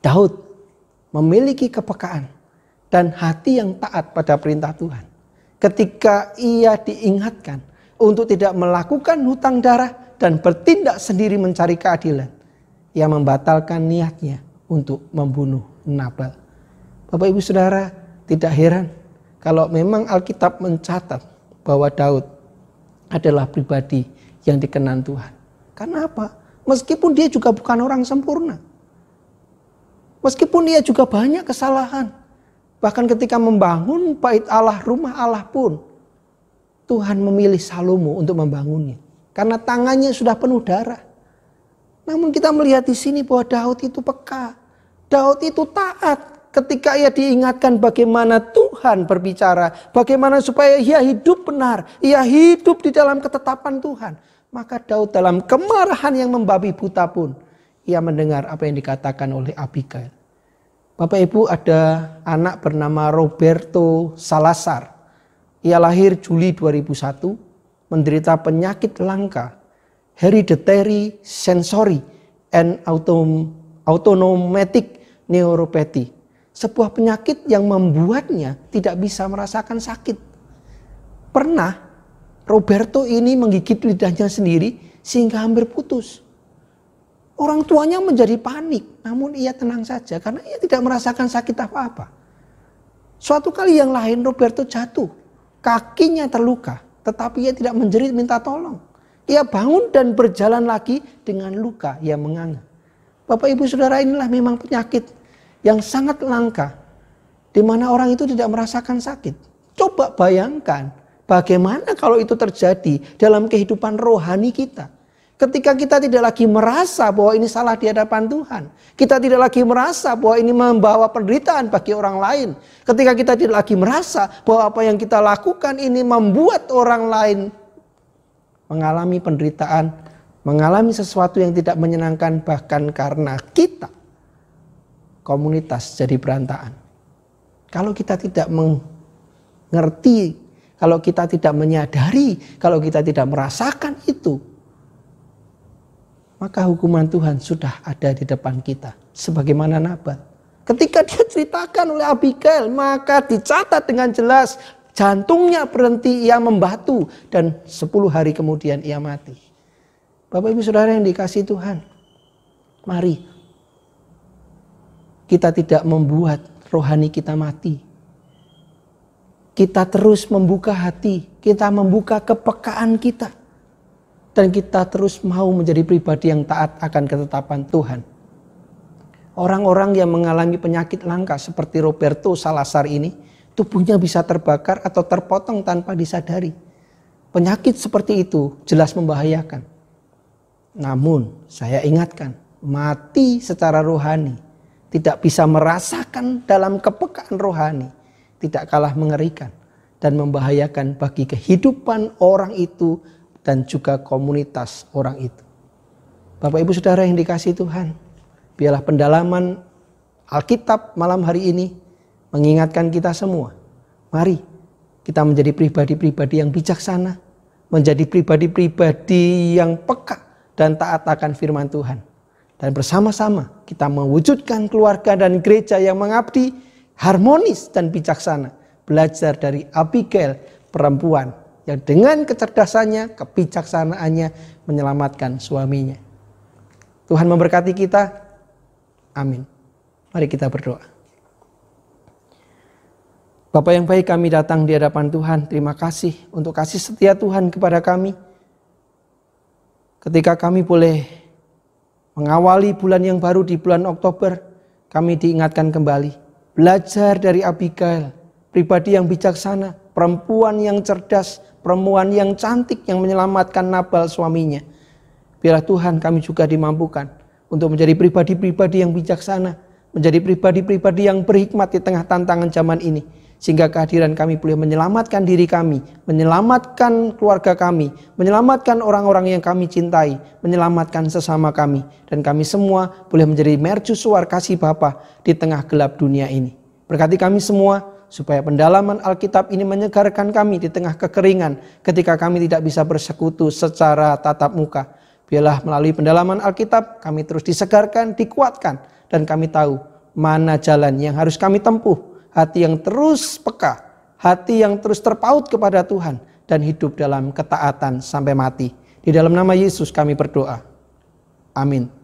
Daud memiliki kepekaan dan hati yang taat pada perintah Tuhan. Ketika ia diingatkan untuk tidak melakukan hutang darah dan bertindak sendiri mencari keadilan, ia membatalkan niatnya untuk membunuh Nabal. Bapak Ibu Saudara, tidak heran kalau memang Alkitab mencatat bahwa Daud adalah pribadi yang dikenan Tuhan. Karena apa? Meskipun dia juga bukan orang sempurna. Meskipun dia juga banyak kesalahan. Bahkan ketika membangun bait Allah, rumah Allah pun Tuhan memilih Salomo untuk membangunnya. Karena tangannya sudah penuh darah. Namun kita melihat di sini bahwa Daud itu peka. Daud itu taat ketika ia diingatkan bagaimana Tuhan berbicara, bagaimana supaya ia hidup benar, ia hidup di dalam ketetapan Tuhan. Maka Daud dalam kemarahan yang membabi buta pun, ia mendengar apa yang dikatakan oleh Abigail. Bapak Ibu ada anak bernama Roberto Salazar. Ia lahir Juli 2001, menderita penyakit langka, hereditary sensory and autonomatic neuropathy sebuah penyakit yang membuatnya tidak bisa merasakan sakit. Pernah Roberto ini menggigit lidahnya sendiri sehingga hampir putus. Orang tuanya menjadi panik, namun ia tenang saja karena ia tidak merasakan sakit apa-apa. Suatu kali yang lain Roberto jatuh, kakinya terluka, tetapi ia tidak menjerit minta tolong. Ia bangun dan berjalan lagi dengan luka yang menganga. Bapak ibu saudara inilah memang penyakit yang sangat langka di mana orang itu tidak merasakan sakit. Coba bayangkan bagaimana kalau itu terjadi dalam kehidupan rohani kita. Ketika kita tidak lagi merasa bahwa ini salah di hadapan Tuhan, kita tidak lagi merasa bahwa ini membawa penderitaan bagi orang lain. Ketika kita tidak lagi merasa bahwa apa yang kita lakukan ini membuat orang lain mengalami penderitaan, mengalami sesuatu yang tidak menyenangkan, bahkan karena kita komunitas jadi berantakan. Kalau kita tidak mengerti, kalau kita tidak menyadari, kalau kita tidak merasakan itu, maka hukuman Tuhan sudah ada di depan kita. Sebagaimana Nabat. Ketika dia ceritakan oleh Abigail, maka dicatat dengan jelas jantungnya berhenti, ia membatu dan 10 hari kemudian ia mati. Bapak Ibu Saudara yang dikasih Tuhan, mari kita tidak membuat rohani kita mati. Kita terus membuka hati, kita membuka kepekaan kita. Dan kita terus mau menjadi pribadi yang taat akan ketetapan Tuhan. Orang-orang yang mengalami penyakit langka seperti Roberto Salazar ini, tubuhnya bisa terbakar atau terpotong tanpa disadari. Penyakit seperti itu jelas membahayakan. Namun, saya ingatkan, mati secara rohani tidak bisa merasakan dalam kepekaan rohani, tidak kalah mengerikan dan membahayakan bagi kehidupan orang itu dan juga komunitas orang itu. Bapak Ibu Saudara yang dikasih Tuhan, biarlah pendalaman Alkitab malam hari ini mengingatkan kita semua. Mari kita menjadi pribadi-pribadi yang bijaksana, menjadi pribadi-pribadi yang peka dan taat akan firman Tuhan dan bersama-sama kita mewujudkan keluarga dan gereja yang mengabdi, harmonis dan bijaksana. Belajar dari Abigail, perempuan yang dengan kecerdasannya, kebijaksanaannya menyelamatkan suaminya. Tuhan memberkati kita. Amin. Mari kita berdoa. Bapak yang baik kami datang di hadapan Tuhan. Terima kasih untuk kasih setia Tuhan kepada kami. Ketika kami boleh mengawali bulan yang baru di bulan Oktober, kami diingatkan kembali. Belajar dari Abigail, pribadi yang bijaksana, perempuan yang cerdas, perempuan yang cantik yang menyelamatkan Nabal suaminya. Biarlah Tuhan kami juga dimampukan untuk menjadi pribadi-pribadi yang bijaksana, menjadi pribadi-pribadi yang berhikmat di tengah tantangan zaman ini sehingga kehadiran kami boleh menyelamatkan diri kami, menyelamatkan keluarga kami, menyelamatkan orang-orang yang kami cintai, menyelamatkan sesama kami, dan kami semua boleh menjadi mercusuar kasih Bapa di tengah gelap dunia ini. Berkati kami semua, supaya pendalaman Alkitab ini menyegarkan kami di tengah kekeringan ketika kami tidak bisa bersekutu secara tatap muka. Biarlah melalui pendalaman Alkitab kami terus disegarkan, dikuatkan dan kami tahu mana jalan yang harus kami tempuh hati yang terus peka, hati yang terus terpaut kepada Tuhan dan hidup dalam ketaatan sampai mati. Di dalam nama Yesus kami berdoa. Amin.